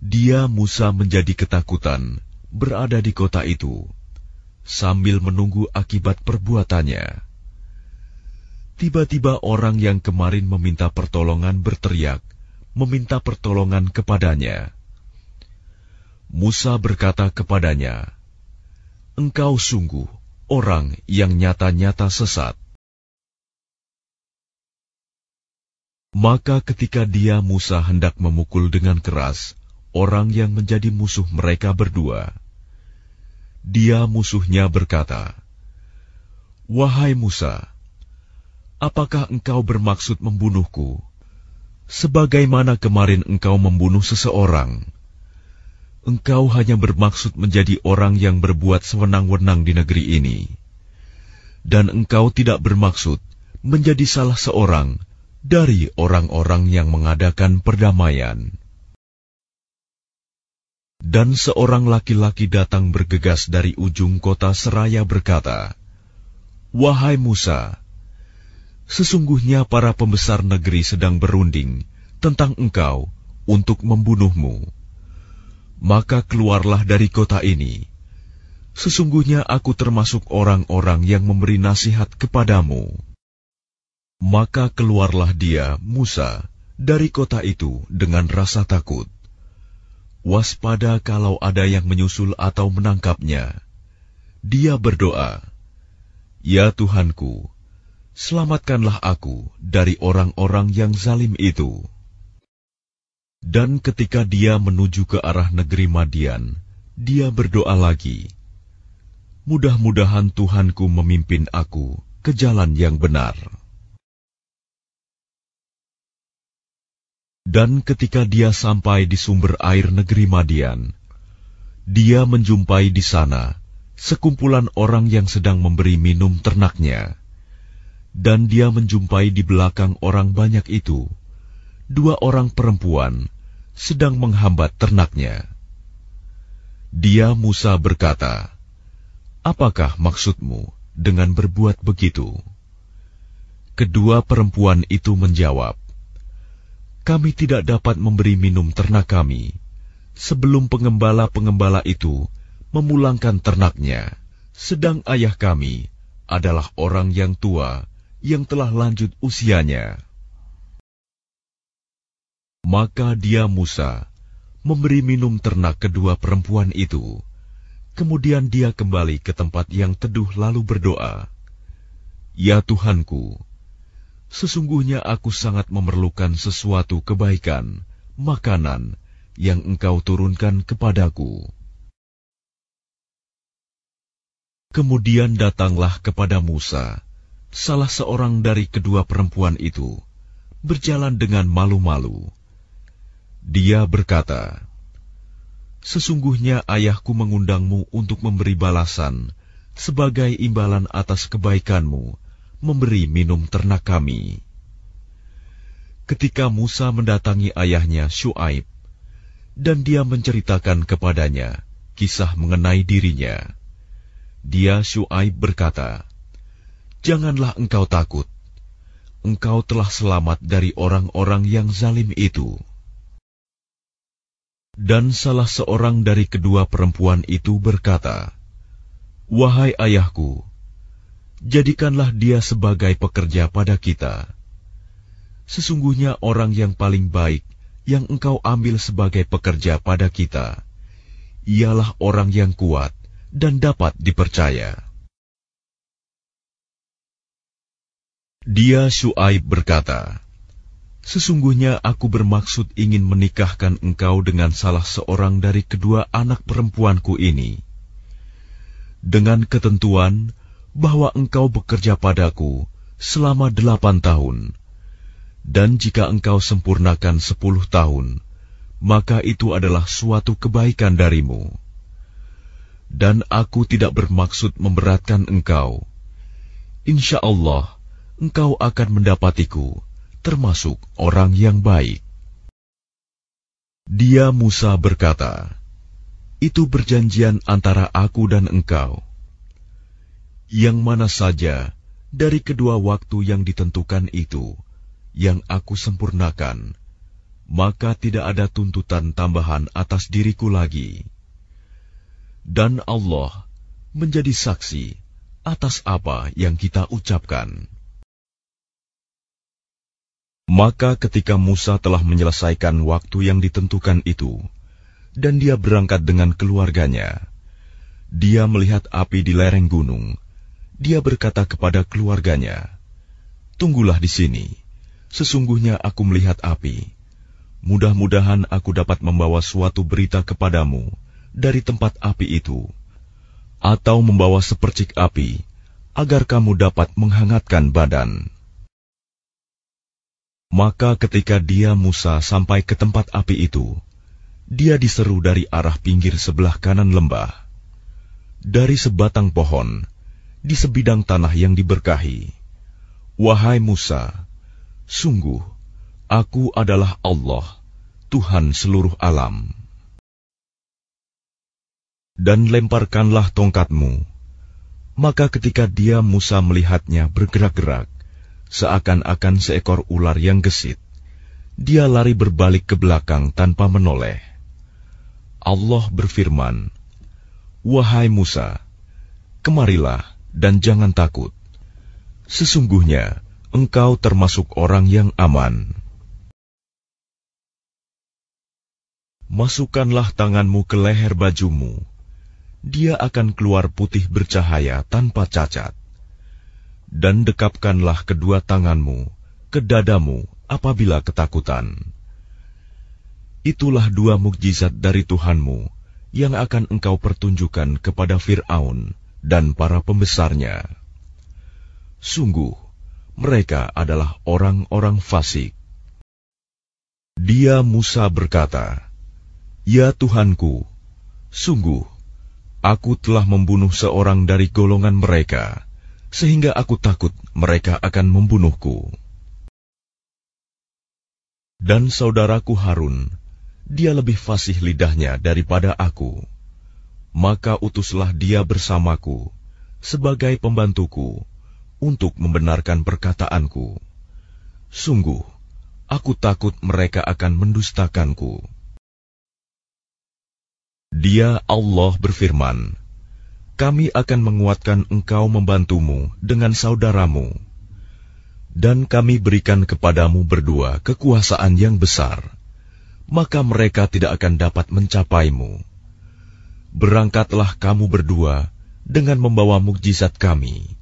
[SPEAKER 1] dia Musa menjadi ketakutan berada di kota itu sambil menunggu akibat perbuatannya. Tiba-tiba orang yang kemarin meminta pertolongan berteriak, meminta pertolongan kepadanya. Musa berkata kepadanya, "Engkau sungguh orang yang nyata-nyata sesat." Maka ketika dia Musa hendak memukul dengan keras, orang yang menjadi musuh mereka berdua. Dia musuhnya berkata, "Wahai Musa, apakah engkau bermaksud membunuhku? Sebagaimana kemarin engkau membunuh seseorang, engkau hanya bermaksud menjadi orang yang berbuat sewenang-wenang di negeri ini, dan engkau tidak bermaksud menjadi salah seorang dari orang-orang yang mengadakan perdamaian." Dan seorang laki-laki datang bergegas dari ujung kota seraya berkata, Wahai Musa, sesungguhnya para pembesar negeri sedang berunding tentang engkau untuk membunuhmu. Maka keluarlah dari kota ini. Sesungguhnya aku termasuk orang-orang yang memberi nasihat kepadamu. Maka keluarlah dia, Musa, dari kota itu dengan rasa takut waspada kalau ada yang menyusul atau menangkapnya. Dia berdoa, "Ya Tuhanku, selamatkanlah aku dari orang-orang yang zalim itu." Dan ketika dia menuju ke arah negeri Madian, dia berdoa lagi, "Mudah-mudahan Tuhanku memimpin aku ke jalan yang benar." Dan ketika dia sampai di sumber air negeri Madian, dia menjumpai di sana sekumpulan orang yang sedang memberi minum ternaknya. Dan dia menjumpai di belakang orang banyak itu, dua orang perempuan sedang menghambat ternaknya. Dia Musa berkata, Apakah maksudmu dengan berbuat begitu? Kedua perempuan itu menjawab, kami tidak dapat memberi minum ternak kami sebelum pengembala-pengembala itu memulangkan ternaknya. Sedang ayah kami adalah orang yang tua yang telah lanjut usianya. Maka dia Musa memberi minum ternak kedua perempuan itu. Kemudian dia kembali ke tempat yang teduh lalu berdoa, "Ya Tuhanku, Sesungguhnya aku sangat memerlukan sesuatu kebaikan, makanan yang engkau turunkan kepadaku. Kemudian datanglah kepada Musa, salah seorang dari kedua perempuan itu, berjalan dengan malu-malu. Dia berkata, Sesungguhnya ayahku mengundangmu untuk memberi balasan sebagai imbalan atas kebaikanmu, memberi minum ternak kami. Ketika Musa mendatangi ayahnya Shu'aib, dan dia menceritakan kepadanya kisah mengenai dirinya, dia Shu'aib berkata, Janganlah engkau takut, engkau telah selamat dari orang-orang yang zalim itu. Dan salah seorang dari kedua perempuan itu berkata, Wahai ayahku, jadikanlah dia sebagai pekerja pada kita. Sesungguhnya orang yang paling baik yang engkau ambil sebagai pekerja pada kita, ialah orang yang kuat dan dapat dipercaya. Dia Shu'aib berkata, Sesungguhnya aku bermaksud ingin menikahkan engkau dengan salah seorang dari kedua anak perempuanku ini. Dengan ketentuan, bahwa engkau bekerja padaku selama delapan tahun, dan jika engkau sempurnakan sepuluh tahun, maka itu adalah suatu kebaikan darimu. Dan aku tidak bermaksud memberatkan engkau. Insya Allah, engkau akan mendapatiku, termasuk orang yang baik. Dia Musa berkata, Itu perjanjian antara aku dan engkau yang mana saja dari kedua waktu yang ditentukan itu yang aku sempurnakan, maka tidak ada tuntutan tambahan atas diriku lagi. Dan Allah menjadi saksi atas apa yang kita ucapkan. Maka ketika Musa telah menyelesaikan waktu yang ditentukan itu, dan dia berangkat dengan keluarganya, dia melihat api di lereng gunung, dia berkata kepada keluarganya, "Tunggulah di sini. Sesungguhnya aku melihat api. Mudah-mudahan aku dapat membawa suatu berita kepadamu dari tempat api itu, atau membawa sepercik api agar kamu dapat menghangatkan badan." Maka ketika dia Musa sampai ke tempat api itu, dia diseru dari arah pinggir sebelah kanan lembah. Dari sebatang pohon, di sebidang tanah yang diberkahi. Wahai Musa, sungguh aku adalah Allah, Tuhan seluruh alam. Dan lemparkanlah tongkatmu. Maka ketika dia Musa melihatnya bergerak-gerak, seakan-akan seekor ular yang gesit, dia lari berbalik ke belakang tanpa menoleh. Allah berfirman, Wahai Musa, kemarilah, dan jangan takut. Sesungguhnya engkau termasuk orang yang aman. Masukkanlah tanganmu ke leher bajumu, dia akan keluar putih bercahaya tanpa cacat. Dan dekapkanlah kedua tanganmu ke dadamu apabila ketakutan. Itulah dua mukjizat dari Tuhanmu yang akan engkau pertunjukkan kepada Firaun dan para pembesarnya. Sungguh, mereka adalah orang-orang fasik. Dia Musa berkata, Ya Tuhanku, sungguh, aku telah membunuh seorang dari golongan mereka, sehingga aku takut mereka akan membunuhku. Dan saudaraku Harun, dia lebih fasih lidahnya daripada aku maka utuslah dia bersamaku sebagai pembantuku untuk membenarkan perkataanku. Sungguh, aku takut mereka akan mendustakanku. Dia Allah berfirman, Kami akan menguatkan engkau membantumu dengan saudaramu. Dan kami berikan kepadamu berdua kekuasaan yang besar, maka mereka tidak akan dapat mencapaimu berangkatlah kamu berdua dengan membawa mukjizat kami.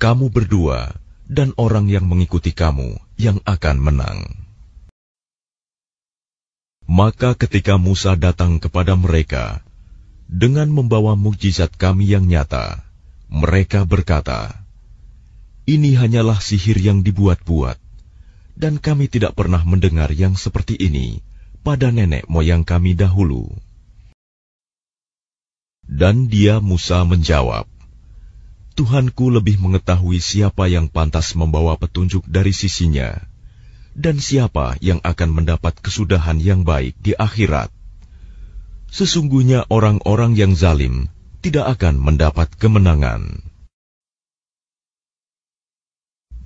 [SPEAKER 1] Kamu berdua dan orang yang mengikuti kamu yang akan menang. Maka ketika Musa datang kepada mereka dengan membawa mukjizat kami yang nyata, mereka berkata, "Ini hanyalah sihir yang dibuat-buat, dan kami tidak pernah mendengar yang seperti ini pada nenek moyang kami dahulu." Dan dia Musa menjawab, Tuhanku lebih mengetahui siapa yang pantas membawa petunjuk dari sisinya, dan siapa yang akan mendapat kesudahan yang baik di akhirat. Sesungguhnya orang-orang yang zalim tidak akan mendapat kemenangan.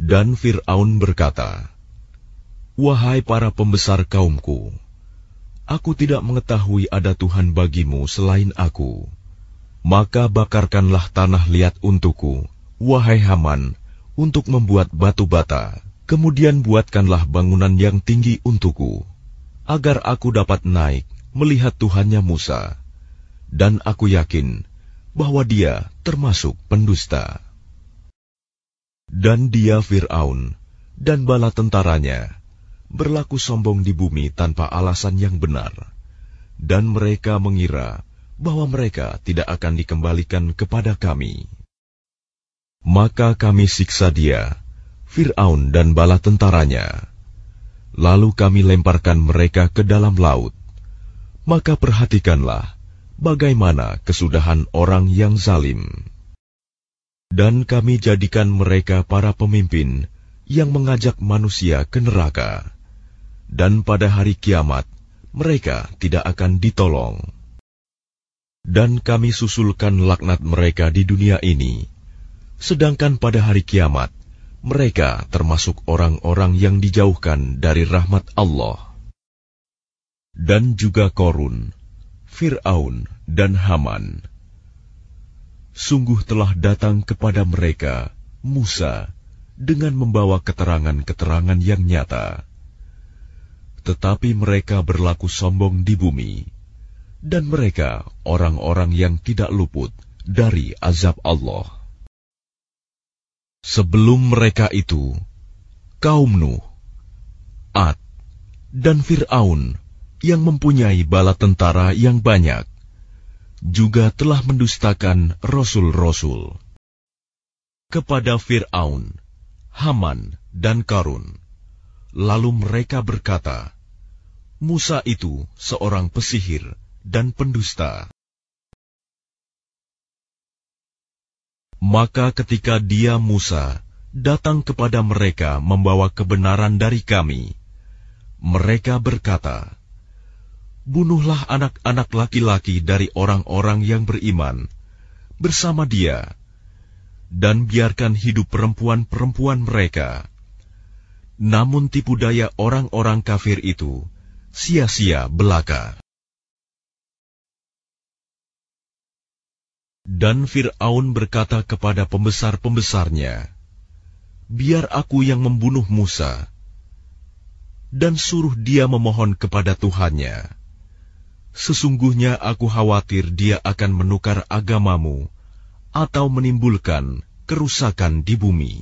[SPEAKER 1] Dan Fir'aun berkata, Wahai para pembesar kaumku, aku tidak mengetahui ada Tuhan bagimu selain aku maka bakarkanlah tanah liat untukku, wahai Haman, untuk membuat batu bata. Kemudian buatkanlah bangunan yang tinggi untukku, agar aku dapat naik melihat Tuhannya Musa. Dan aku yakin bahwa dia termasuk pendusta. Dan dia Fir'aun dan bala tentaranya berlaku sombong di bumi tanpa alasan yang benar. Dan mereka mengira bahwa mereka tidak akan dikembalikan kepada kami. Maka kami siksa dia, Fir'aun dan bala tentaranya. Lalu kami lemparkan mereka ke dalam laut. Maka perhatikanlah bagaimana kesudahan orang yang zalim. Dan kami jadikan mereka para pemimpin yang mengajak manusia ke neraka. Dan pada hari kiamat, mereka tidak akan ditolong dan kami susulkan laknat mereka di dunia ini. Sedangkan pada hari kiamat, mereka termasuk orang-orang yang dijauhkan dari rahmat Allah. Dan juga Korun, Fir'aun, dan Haman. Sungguh telah datang kepada mereka, Musa, dengan membawa keterangan-keterangan yang nyata. Tetapi mereka berlaku sombong di bumi dan mereka orang-orang yang tidak luput dari azab Allah. Sebelum mereka itu, kaum Nuh, Ad, dan Fir'aun yang mempunyai bala tentara yang banyak, juga telah mendustakan rasul-rasul. Kepada Fir'aun, Haman, dan Karun. Lalu mereka berkata, Musa itu seorang pesihir dan pendusta. Maka ketika dia Musa datang kepada mereka membawa kebenaran dari kami, mereka berkata, Bunuhlah anak-anak laki-laki dari orang-orang yang beriman bersama dia, dan biarkan hidup perempuan-perempuan mereka. Namun tipu daya orang-orang kafir itu sia-sia belaka. Dan Fir'aun berkata kepada pembesar-pembesarnya, Biar aku yang membunuh Musa, dan suruh dia memohon kepada Tuhannya. Sesungguhnya aku khawatir dia akan menukar agamamu, atau menimbulkan kerusakan di bumi.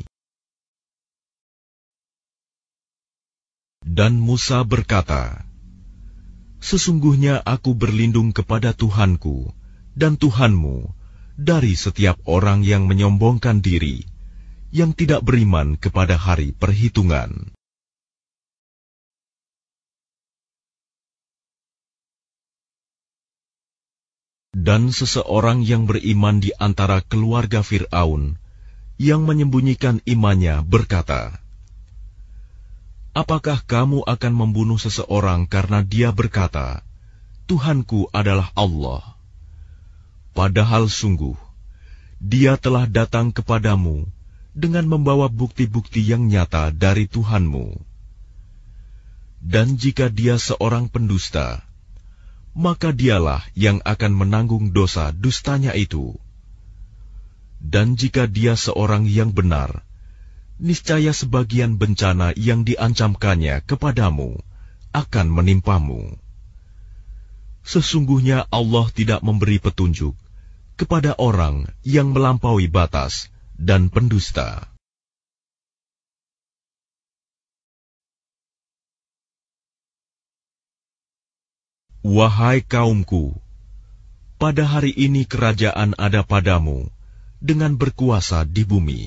[SPEAKER 1] Dan Musa berkata, Sesungguhnya aku berlindung kepada Tuhanku dan Tuhanmu, dari setiap orang yang menyombongkan diri, yang tidak beriman kepada hari perhitungan. Dan seseorang yang beriman di antara keluarga Firaun yang menyembunyikan imannya berkata, "Apakah kamu akan membunuh seseorang karena dia berkata, 'Tuhanku adalah Allah'?" Padahal sungguh, dia telah datang kepadamu dengan membawa bukti-bukti yang nyata dari Tuhanmu. Dan jika dia seorang pendusta, maka dialah yang akan menanggung dosa dustanya itu. Dan jika dia seorang yang benar, niscaya sebagian bencana yang diancamkannya kepadamu akan menimpamu. Sesungguhnya Allah tidak memberi petunjuk kepada orang yang melampaui batas dan pendusta. Wahai kaumku, pada hari ini kerajaan ada padamu dengan berkuasa di bumi.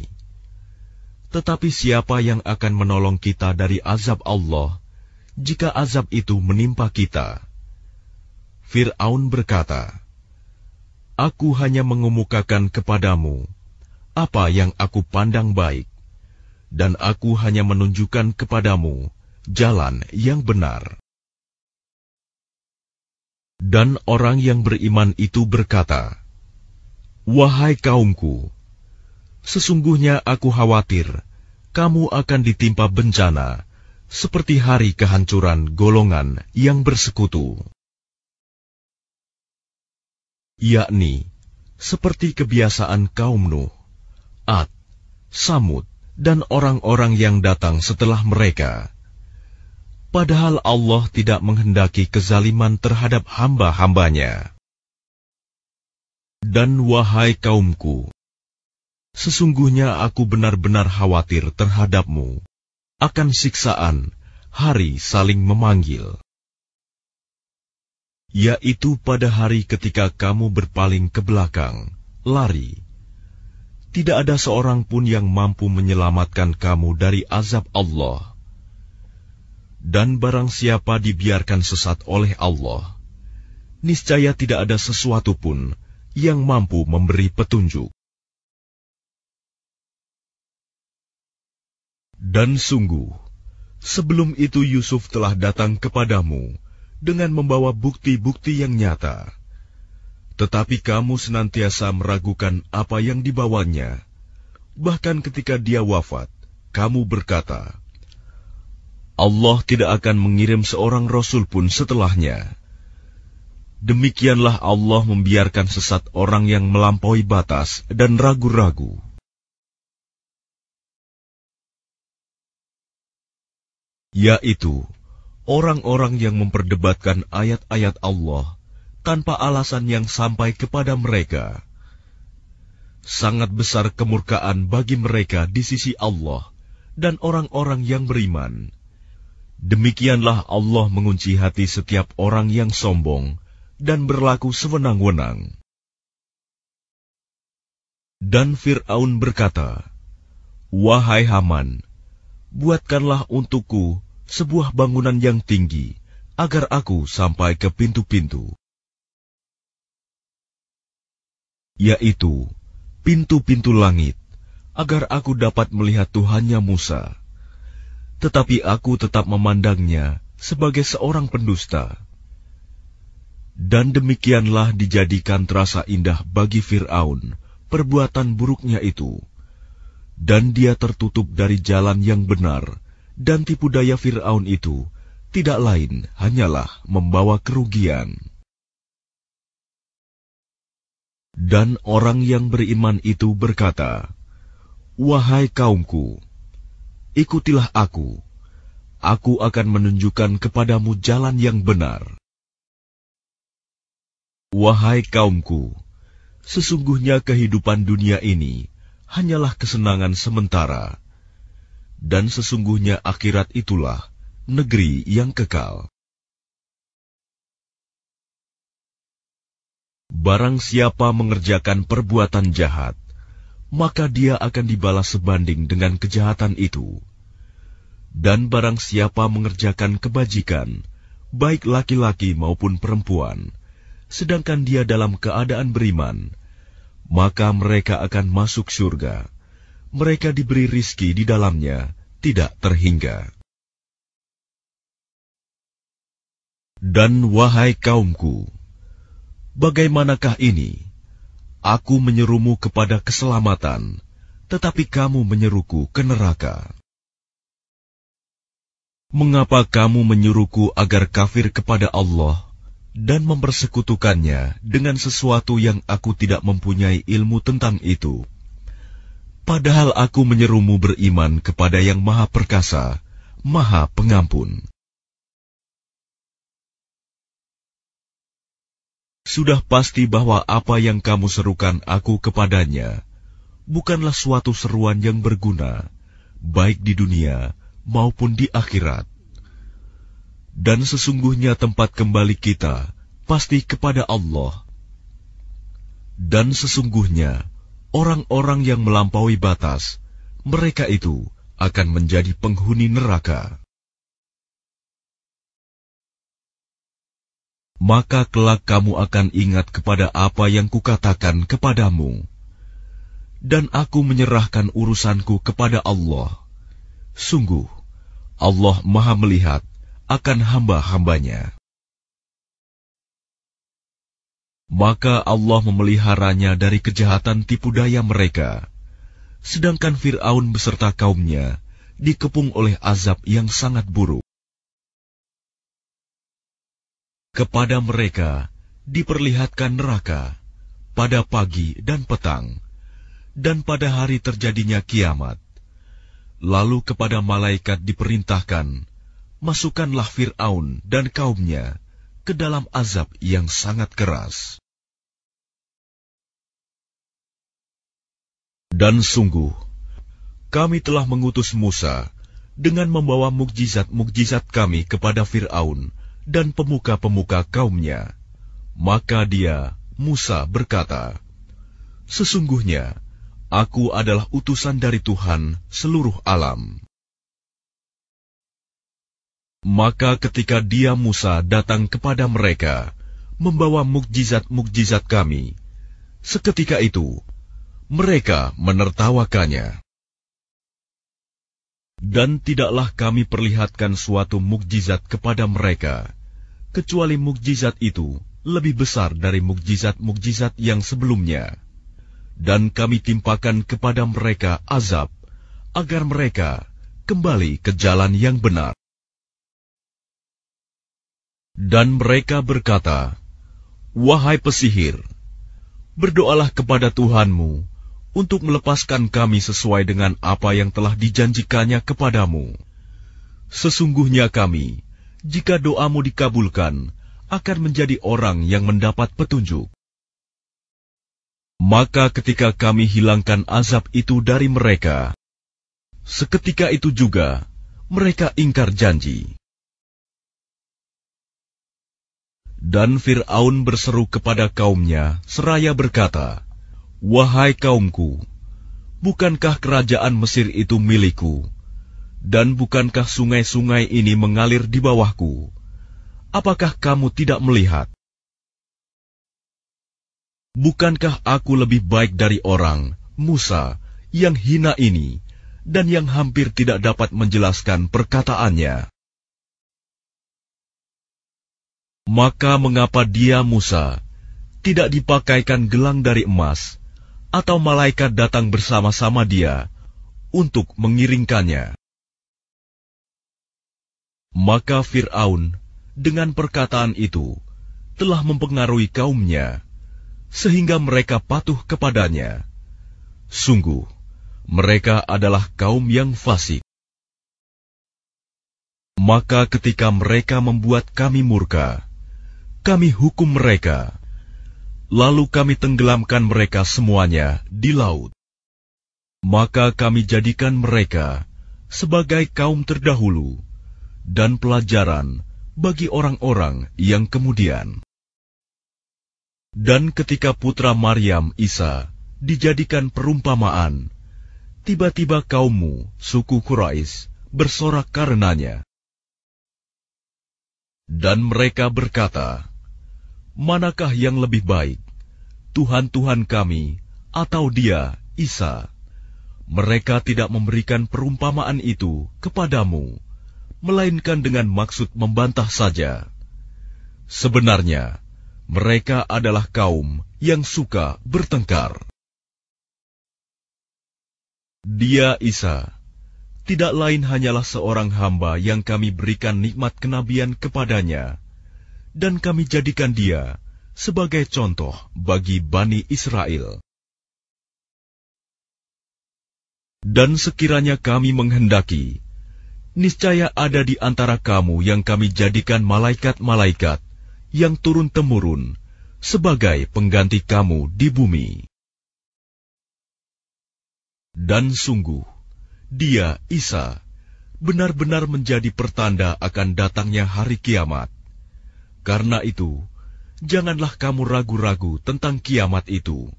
[SPEAKER 1] Tetapi siapa yang akan menolong kita dari azab Allah jika azab itu menimpa kita? Fir'aun berkata, Aku hanya mengemukakan kepadamu apa yang aku pandang baik, dan aku hanya menunjukkan kepadamu jalan yang benar. Dan orang yang beriman itu berkata, "Wahai kaumku, sesungguhnya aku khawatir kamu akan ditimpa bencana seperti hari kehancuran golongan yang bersekutu." yakni seperti kebiasaan kaum Nuh, Ad, Samud, dan orang-orang yang datang setelah mereka. Padahal Allah tidak menghendaki kezaliman terhadap hamba-hambanya. Dan wahai kaumku, sesungguhnya aku benar-benar khawatir terhadapmu akan siksaan hari saling memanggil yaitu pada hari ketika kamu berpaling ke belakang, lari. Tidak ada seorang pun yang mampu menyelamatkan kamu dari azab Allah. Dan barang siapa dibiarkan sesat oleh Allah, niscaya tidak ada sesuatu pun yang mampu memberi petunjuk. Dan sungguh, sebelum itu Yusuf telah datang kepadamu, dengan membawa bukti-bukti yang nyata. Tetapi kamu senantiasa meragukan apa yang dibawanya. Bahkan ketika dia wafat, kamu berkata, Allah tidak akan mengirim seorang rasul pun setelahnya. Demikianlah Allah membiarkan sesat orang yang melampaui batas dan ragu-ragu. Yaitu, orang-orang yang memperdebatkan ayat-ayat Allah tanpa alasan yang sampai kepada mereka. Sangat besar kemurkaan bagi mereka di sisi Allah dan orang-orang yang beriman. Demikianlah Allah mengunci hati setiap orang yang sombong dan berlaku sewenang-wenang. Dan Fir'aun berkata, Wahai Haman, buatkanlah untukku sebuah bangunan yang tinggi, agar aku sampai ke pintu-pintu, yaitu pintu-pintu langit, agar aku dapat melihat Tuhannya Musa. Tetapi aku tetap memandangnya sebagai seorang pendusta. Dan demikianlah dijadikan terasa indah bagi Fir'aun, perbuatan buruknya itu. Dan dia tertutup dari jalan yang benar, dan tipu daya Firaun itu tidak lain hanyalah membawa kerugian. Dan orang yang beriman itu berkata, "Wahai kaumku, ikutilah aku. Aku akan menunjukkan kepadamu jalan yang benar." Wahai kaumku, sesungguhnya kehidupan dunia ini hanyalah kesenangan sementara dan sesungguhnya akhirat itulah negeri yang kekal. Barang siapa mengerjakan perbuatan jahat, maka dia akan dibalas sebanding dengan kejahatan itu. Dan barang siapa mengerjakan kebajikan, baik laki-laki maupun perempuan, sedangkan dia dalam keadaan beriman, maka mereka akan masuk surga mereka diberi rizki di dalamnya tidak terhingga. Dan wahai kaumku, bagaimanakah ini? Aku menyerumu kepada keselamatan, tetapi kamu menyeruku ke neraka. Mengapa kamu menyuruhku agar kafir kepada Allah dan mempersekutukannya dengan sesuatu yang aku tidak mempunyai ilmu tentang itu? Padahal aku menyerumu beriman kepada yang maha perkasa, maha pengampun. Sudah pasti bahwa apa yang kamu serukan aku kepadanya bukanlah suatu seruan yang berguna, baik di dunia maupun di akhirat. Dan sesungguhnya tempat kembali kita pasti kepada Allah. Dan sesungguhnya, orang-orang yang melampaui batas, mereka itu akan menjadi penghuni neraka. Maka kelak kamu akan ingat kepada apa yang kukatakan kepadamu. Dan aku menyerahkan urusanku kepada Allah. Sungguh, Allah maha melihat akan hamba-hambanya. maka Allah memeliharanya dari kejahatan tipu daya mereka. Sedangkan Fir'aun beserta kaumnya dikepung oleh azab yang sangat buruk. Kepada mereka diperlihatkan neraka pada pagi dan petang, dan pada hari terjadinya kiamat. Lalu kepada malaikat diperintahkan, Masukkanlah Fir'aun dan kaumnya ke dalam azab yang sangat keras. Dan sungguh, kami telah mengutus Musa dengan membawa mukjizat-mukjizat kami kepada Firaun dan pemuka-pemuka kaumnya. Maka dia, Musa, berkata, "Sesungguhnya aku adalah utusan dari Tuhan seluruh alam." Maka ketika dia Musa datang kepada mereka, membawa mukjizat-mukjizat kami, seketika itu mereka menertawakannya. Dan tidaklah kami perlihatkan suatu mukjizat kepada mereka, kecuali mukjizat itu lebih besar dari mukjizat-mukjizat yang sebelumnya. Dan kami timpakan kepada mereka azab, agar mereka kembali ke jalan yang benar. Dan mereka berkata, Wahai pesihir, berdoalah kepada Tuhanmu untuk melepaskan kami sesuai dengan apa yang telah dijanjikannya kepadamu. Sesungguhnya kami, jika doamu dikabulkan, akan menjadi orang yang mendapat petunjuk. Maka ketika kami hilangkan azab itu dari mereka, seketika itu juga mereka ingkar janji. Dan Fir'aun berseru kepada kaumnya, seraya berkata, Wahai kaumku, bukankah kerajaan Mesir itu milikku? Dan bukankah sungai-sungai ini mengalir di bawahku? Apakah kamu tidak melihat? Bukankah aku lebih baik dari orang, Musa, yang hina ini, dan yang hampir tidak dapat menjelaskan perkataannya? Maka mengapa dia Musa tidak dipakaikan gelang dari emas atau malaikat datang bersama-sama dia untuk mengiringkannya? Maka Fir'aun dengan perkataan itu telah mempengaruhi kaumnya sehingga mereka patuh kepadanya. Sungguh, mereka adalah kaum yang fasik. Maka ketika mereka membuat kami murka, kami hukum mereka. Lalu kami tenggelamkan mereka semuanya di laut. Maka kami jadikan mereka sebagai kaum terdahulu dan pelajaran bagi orang-orang yang kemudian. Dan ketika putra Maryam Isa dijadikan perumpamaan, tiba-tiba kaummu, suku Quraisy, bersorak karenanya. Dan mereka berkata, manakah yang lebih baik, Tuhan-Tuhan kami atau dia, Isa? Mereka tidak memberikan perumpamaan itu kepadamu, melainkan dengan maksud membantah saja. Sebenarnya, mereka adalah kaum yang suka bertengkar. Dia Isa, tidak lain hanyalah seorang hamba yang kami berikan nikmat kenabian kepadanya, dan kami jadikan dia sebagai contoh bagi Bani Israel. Dan sekiranya kami menghendaki, niscaya ada di antara kamu yang kami jadikan malaikat-malaikat yang turun-temurun sebagai pengganti kamu di bumi. Dan sungguh, dia, Isa, benar-benar menjadi pertanda akan datangnya hari kiamat karena itu, janganlah kamu ragu-ragu tentang kiamat itu,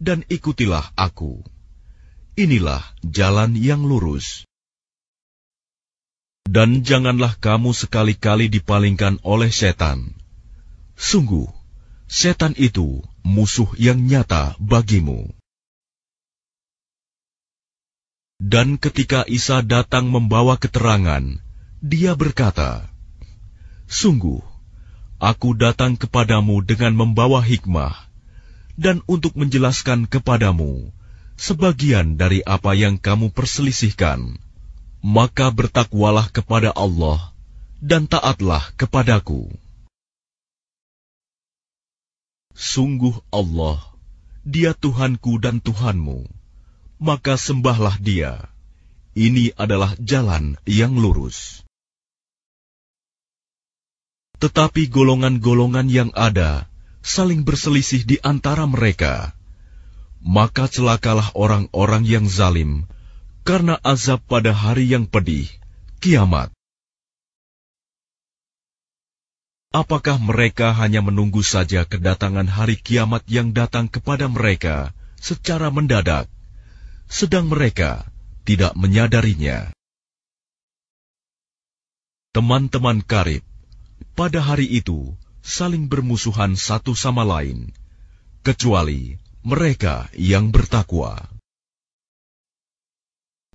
[SPEAKER 1] dan ikutilah aku. Inilah jalan yang lurus. Dan janganlah kamu sekali-kali dipalingkan oleh setan. Sungguh, setan itu musuh yang nyata bagimu. Dan ketika Isa datang membawa keterangan, dia berkata, Sungguh, Aku datang kepadamu dengan membawa hikmah dan untuk menjelaskan kepadamu sebagian dari apa yang kamu perselisihkan. Maka bertakwalah kepada Allah dan taatlah kepadaku. Sungguh Allah, Dia Tuhanku dan Tuhanmu, maka sembahlah Dia. Ini adalah jalan yang lurus. Tetapi golongan-golongan yang ada saling berselisih di antara mereka. Maka celakalah orang-orang yang zalim, karena azab pada hari yang pedih, kiamat. Apakah mereka hanya menunggu saja kedatangan hari kiamat yang datang kepada mereka secara mendadak, sedang mereka tidak menyadarinya? Teman-teman karib, pada hari itu saling bermusuhan satu sama lain, kecuali mereka yang bertakwa.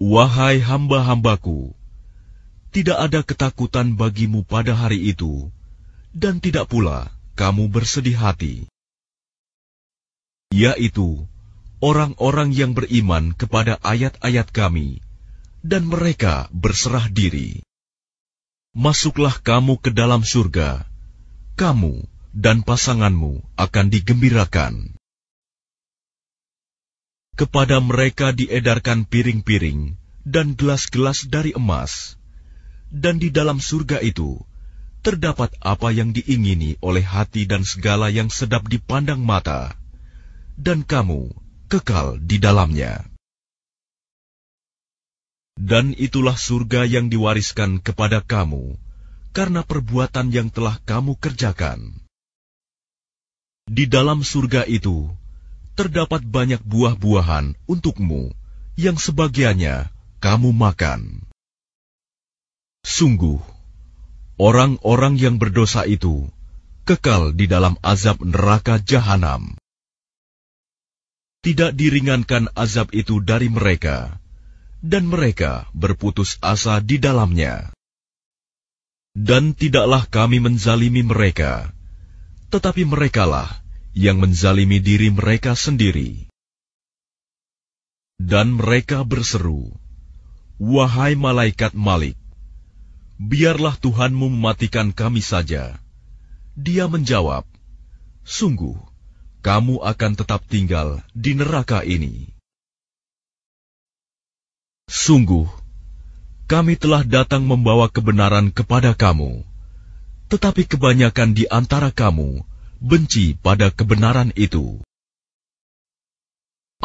[SPEAKER 1] Wahai hamba-hambaku, tidak ada ketakutan bagimu pada hari itu, dan tidak pula kamu bersedih hati, yaitu orang-orang yang beriman kepada ayat-ayat Kami, dan mereka berserah diri masuklah kamu ke dalam surga. Kamu dan pasanganmu akan digembirakan. Kepada mereka diedarkan piring-piring dan gelas-gelas dari emas. Dan di dalam surga itu, terdapat apa yang diingini oleh hati dan segala yang sedap dipandang mata. Dan kamu kekal di dalamnya. Dan itulah surga yang diwariskan kepada kamu karena perbuatan yang telah kamu kerjakan. Di dalam surga itu terdapat banyak buah-buahan untukmu, yang sebagiannya kamu makan. Sungguh, orang-orang yang berdosa itu kekal di dalam azab neraka jahanam. Tidak diringankan azab itu dari mereka dan mereka berputus asa di dalamnya. Dan tidaklah kami menzalimi mereka, tetapi merekalah yang menzalimi diri mereka sendiri. Dan mereka berseru, Wahai malaikat Malik, biarlah Tuhanmu mematikan kami saja. Dia menjawab, Sungguh, kamu akan tetap tinggal di neraka ini. Sungguh, kami telah datang membawa kebenaran kepada kamu, tetapi kebanyakan di antara kamu benci pada kebenaran itu.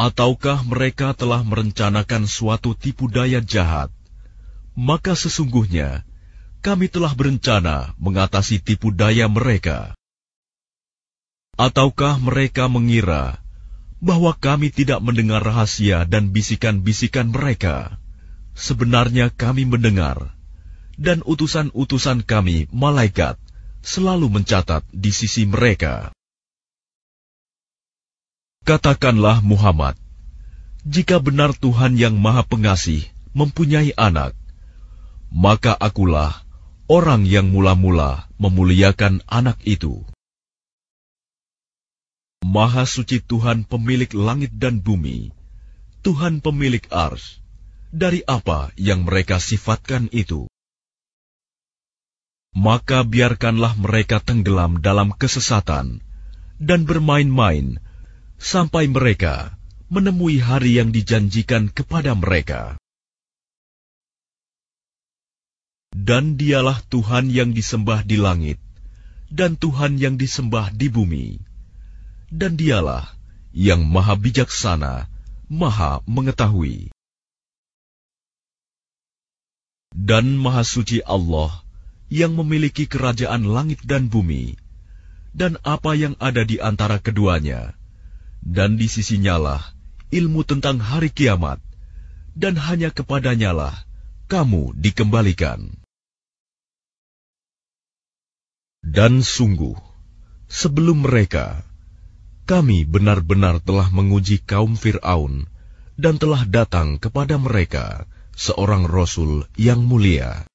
[SPEAKER 1] Ataukah mereka telah merencanakan suatu tipu daya jahat? Maka sesungguhnya kami telah berencana mengatasi tipu daya mereka. Ataukah mereka mengira bahwa kami tidak mendengar rahasia dan bisikan-bisikan mereka. Sebenarnya kami mendengar, dan utusan-utusan kami, malaikat, selalu mencatat di sisi mereka. Katakanlah Muhammad, jika benar Tuhan yang Maha Pengasih mempunyai anak, maka akulah orang yang mula-mula memuliakan anak itu. Maha suci Tuhan pemilik langit dan bumi, Tuhan pemilik ars, dari apa yang mereka sifatkan itu. Maka biarkanlah mereka tenggelam dalam kesesatan dan bermain-main sampai mereka menemui hari yang dijanjikan kepada mereka. Dan dialah Tuhan yang disembah di langit, dan Tuhan yang disembah di bumi dan dialah yang maha bijaksana, maha mengetahui. Dan maha suci Allah yang memiliki kerajaan langit dan bumi, dan apa yang ada di antara keduanya, dan di sisinyalah ilmu tentang hari kiamat, dan hanya kepadanyalah kamu dikembalikan. Dan sungguh, sebelum mereka, kami benar-benar telah menguji kaum Firaun dan telah datang kepada mereka seorang rasul yang mulia.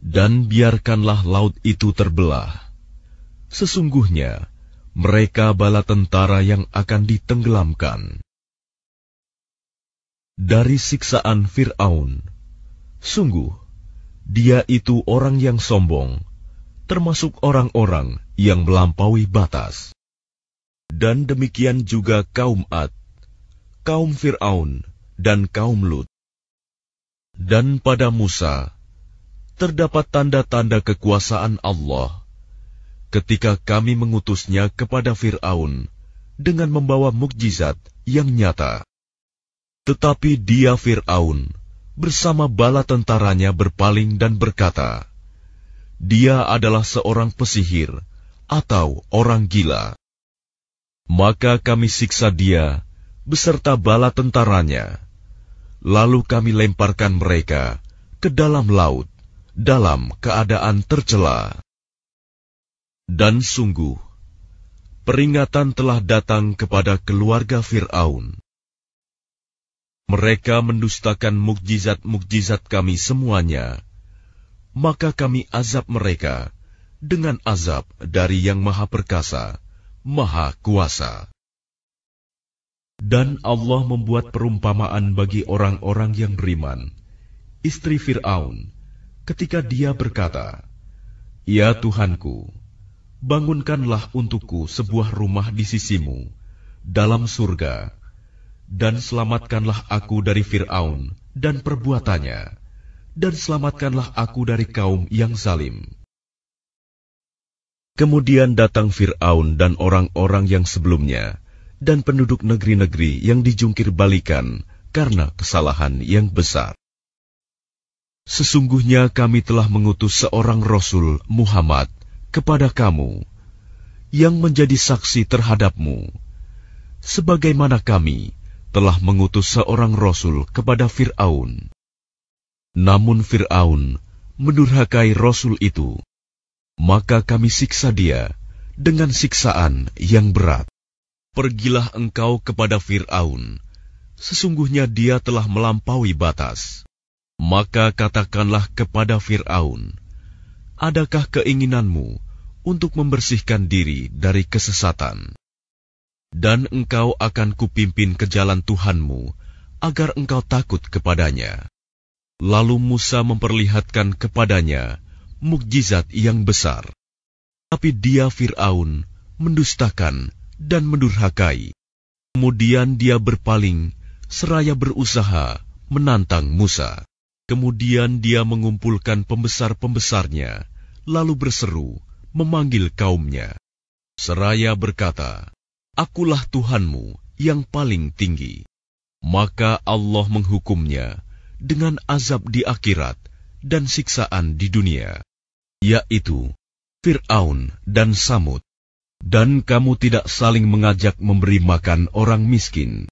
[SPEAKER 1] Dan biarkanlah laut itu terbelah. Sesungguhnya mereka bala tentara yang akan ditenggelamkan. Dari siksaan Firaun, sungguh dia itu orang yang sombong, termasuk orang-orang yang melampaui batas. Dan demikian juga kaum Ad, kaum Fir'aun, dan kaum Lut. Dan pada Musa, terdapat tanda-tanda kekuasaan Allah ketika kami mengutusnya kepada Fir'aun dengan membawa mukjizat yang nyata. Tetapi dia Fir'aun bersama bala tentaranya berpaling dan berkata, Dia adalah seorang pesihir atau orang gila. Maka kami siksa dia beserta bala tentaranya. Lalu kami lemparkan mereka ke dalam laut dalam keadaan tercela. Dan sungguh, peringatan telah datang kepada keluarga Fir'aun. Mereka mendustakan mukjizat-mukjizat kami semuanya, maka kami azab mereka dengan azab dari Yang Maha Perkasa. Maha Kuasa. Dan Allah membuat perumpamaan bagi orang-orang yang beriman, istri Firaun, ketika dia berkata, "Ya Tuhanku, bangunkanlah untukku sebuah rumah di sisimu dalam surga, dan selamatkanlah aku dari Firaun dan perbuatannya, dan selamatkanlah aku dari kaum yang salim. Kemudian datang Fir'aun dan orang-orang yang sebelumnya, dan penduduk negeri-negeri yang dijungkir balikan karena kesalahan yang besar. Sesungguhnya kami telah mengutus seorang Rasul Muhammad kepada kamu, yang menjadi saksi terhadapmu, sebagaimana kami telah mengutus seorang Rasul kepada Fir'aun. Namun Fir'aun mendurhakai Rasul itu, maka kami siksa dia dengan siksaan yang berat. Pergilah engkau kepada Fir'aun, sesungguhnya dia telah melampaui batas. Maka katakanlah kepada Fir'aun, Adakah keinginanmu untuk membersihkan diri dari kesesatan? Dan engkau akan kupimpin ke jalan Tuhanmu, agar engkau takut kepadanya. Lalu Musa memperlihatkan kepadanya, mukjizat yang besar. Tapi dia Fir'aun mendustakan dan mendurhakai. Kemudian dia berpaling seraya berusaha menantang Musa. Kemudian dia mengumpulkan pembesar-pembesarnya, lalu berseru, memanggil kaumnya. Seraya berkata, Akulah Tuhanmu yang paling tinggi. Maka Allah menghukumnya dengan azab di akhirat dan siksaan di dunia, yaitu Fir'aun dan Samud, dan kamu tidak saling mengajak memberi makan orang miskin.